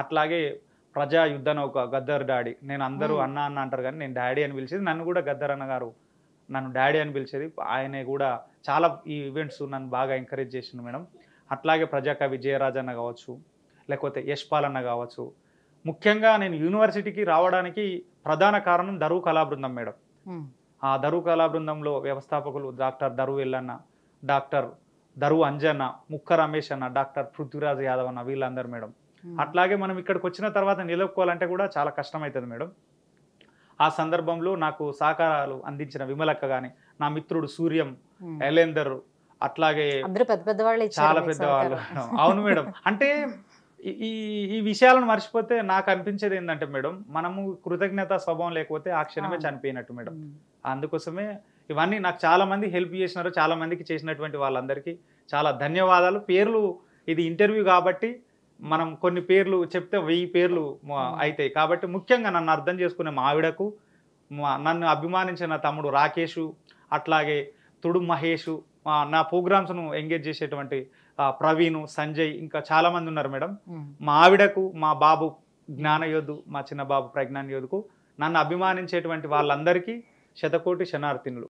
అట్లాగే ప్రజా యుద్ధ నౌక గద్దర్ డాడీ నేను అందరూ అన్న అన్న అంటారు కానీ నేను డాడీ అని పిలిచేది నన్ను కూడా గద్దర్ అన్న గారు నన్ను డాడీ అని పిలిచేది ఆయనే కూడా చాలా ఈ ఈవెంట్స్ నన్ను బాగా ఎంకరేజ్ చేసింది మేడం అట్లాగే ప్రజాకవి అన్న కావచ్చు లేకపోతే అన్న కావచ్చు ముఖ్యంగా నేను యూనివర్సిటీకి రావడానికి ప్రధాన కారణం దరువు కళాబృందం మేడం ఆ దరువు కళాబృందంలో వ్యవస్థాపకులు డాక్టర్ దరువు ఎల్లన్న డాక్టర్ దరువు అంజన్న ముక్క రమేష్ అన్న డాక్టర్ పృథ్వీరాజ్ యాదవ్ అన్న వీళ్ళందరూ మేడం Hmm. అట్లాగే మనం ఇక్కడికి వచ్చిన తర్వాత నిలుపుకోవాలంటే కూడా చాలా కష్టమవుతుంది మేడం ఆ సందర్భంలో నాకు సహకారాలు అందించిన విమలక్క కానీ నా మిత్రుడు సూర్యం ఎలేందర్ hmm. అట్లాగే పెద్ద చాలా పెద్దవాళ్ళు అవును మేడం అంటే ఈ ఈ విషయాలను మర్చిపోతే నాకు అనిపించేది ఏంటంటే మేడం మనము కృతజ్ఞత స్వభావం లేకపోతే ఆ క్షణమే చనిపోయినట్టు మేడం hmm. అందుకోసమే ఇవన్నీ నాకు చాలా మంది హెల్ప్ చేసినారు చాలా మందికి చేసినటువంటి వాళ్ళందరికీ చాలా ధన్యవాదాలు పేర్లు ఇది ఇంటర్వ్యూ కాబట్టి మనం కొన్ని పేర్లు చెప్తే వెయ్యి పేర్లు అవుతాయి కాబట్టి ముఖ్యంగా నన్ను అర్థం చేసుకునే మా ఆవిడకు నన్ను అభిమానించిన తమ్ముడు రాకేష్ అట్లాగే తుడు మహేష్ నా ప్రోగ్రామ్స్ను ఎంగేజ్ చేసేటువంటి ప్రవీణ్ సంజయ్ ఇంకా చాలామంది ఉన్నారు మేడం మా ఆవిడకు మా బాబు జ్ఞానయోధు మా చిన్న బాబు యోధుకు నన్ను అభిమానించేటువంటి వాళ్ళందరికీ శతకోటి శనార్థినులు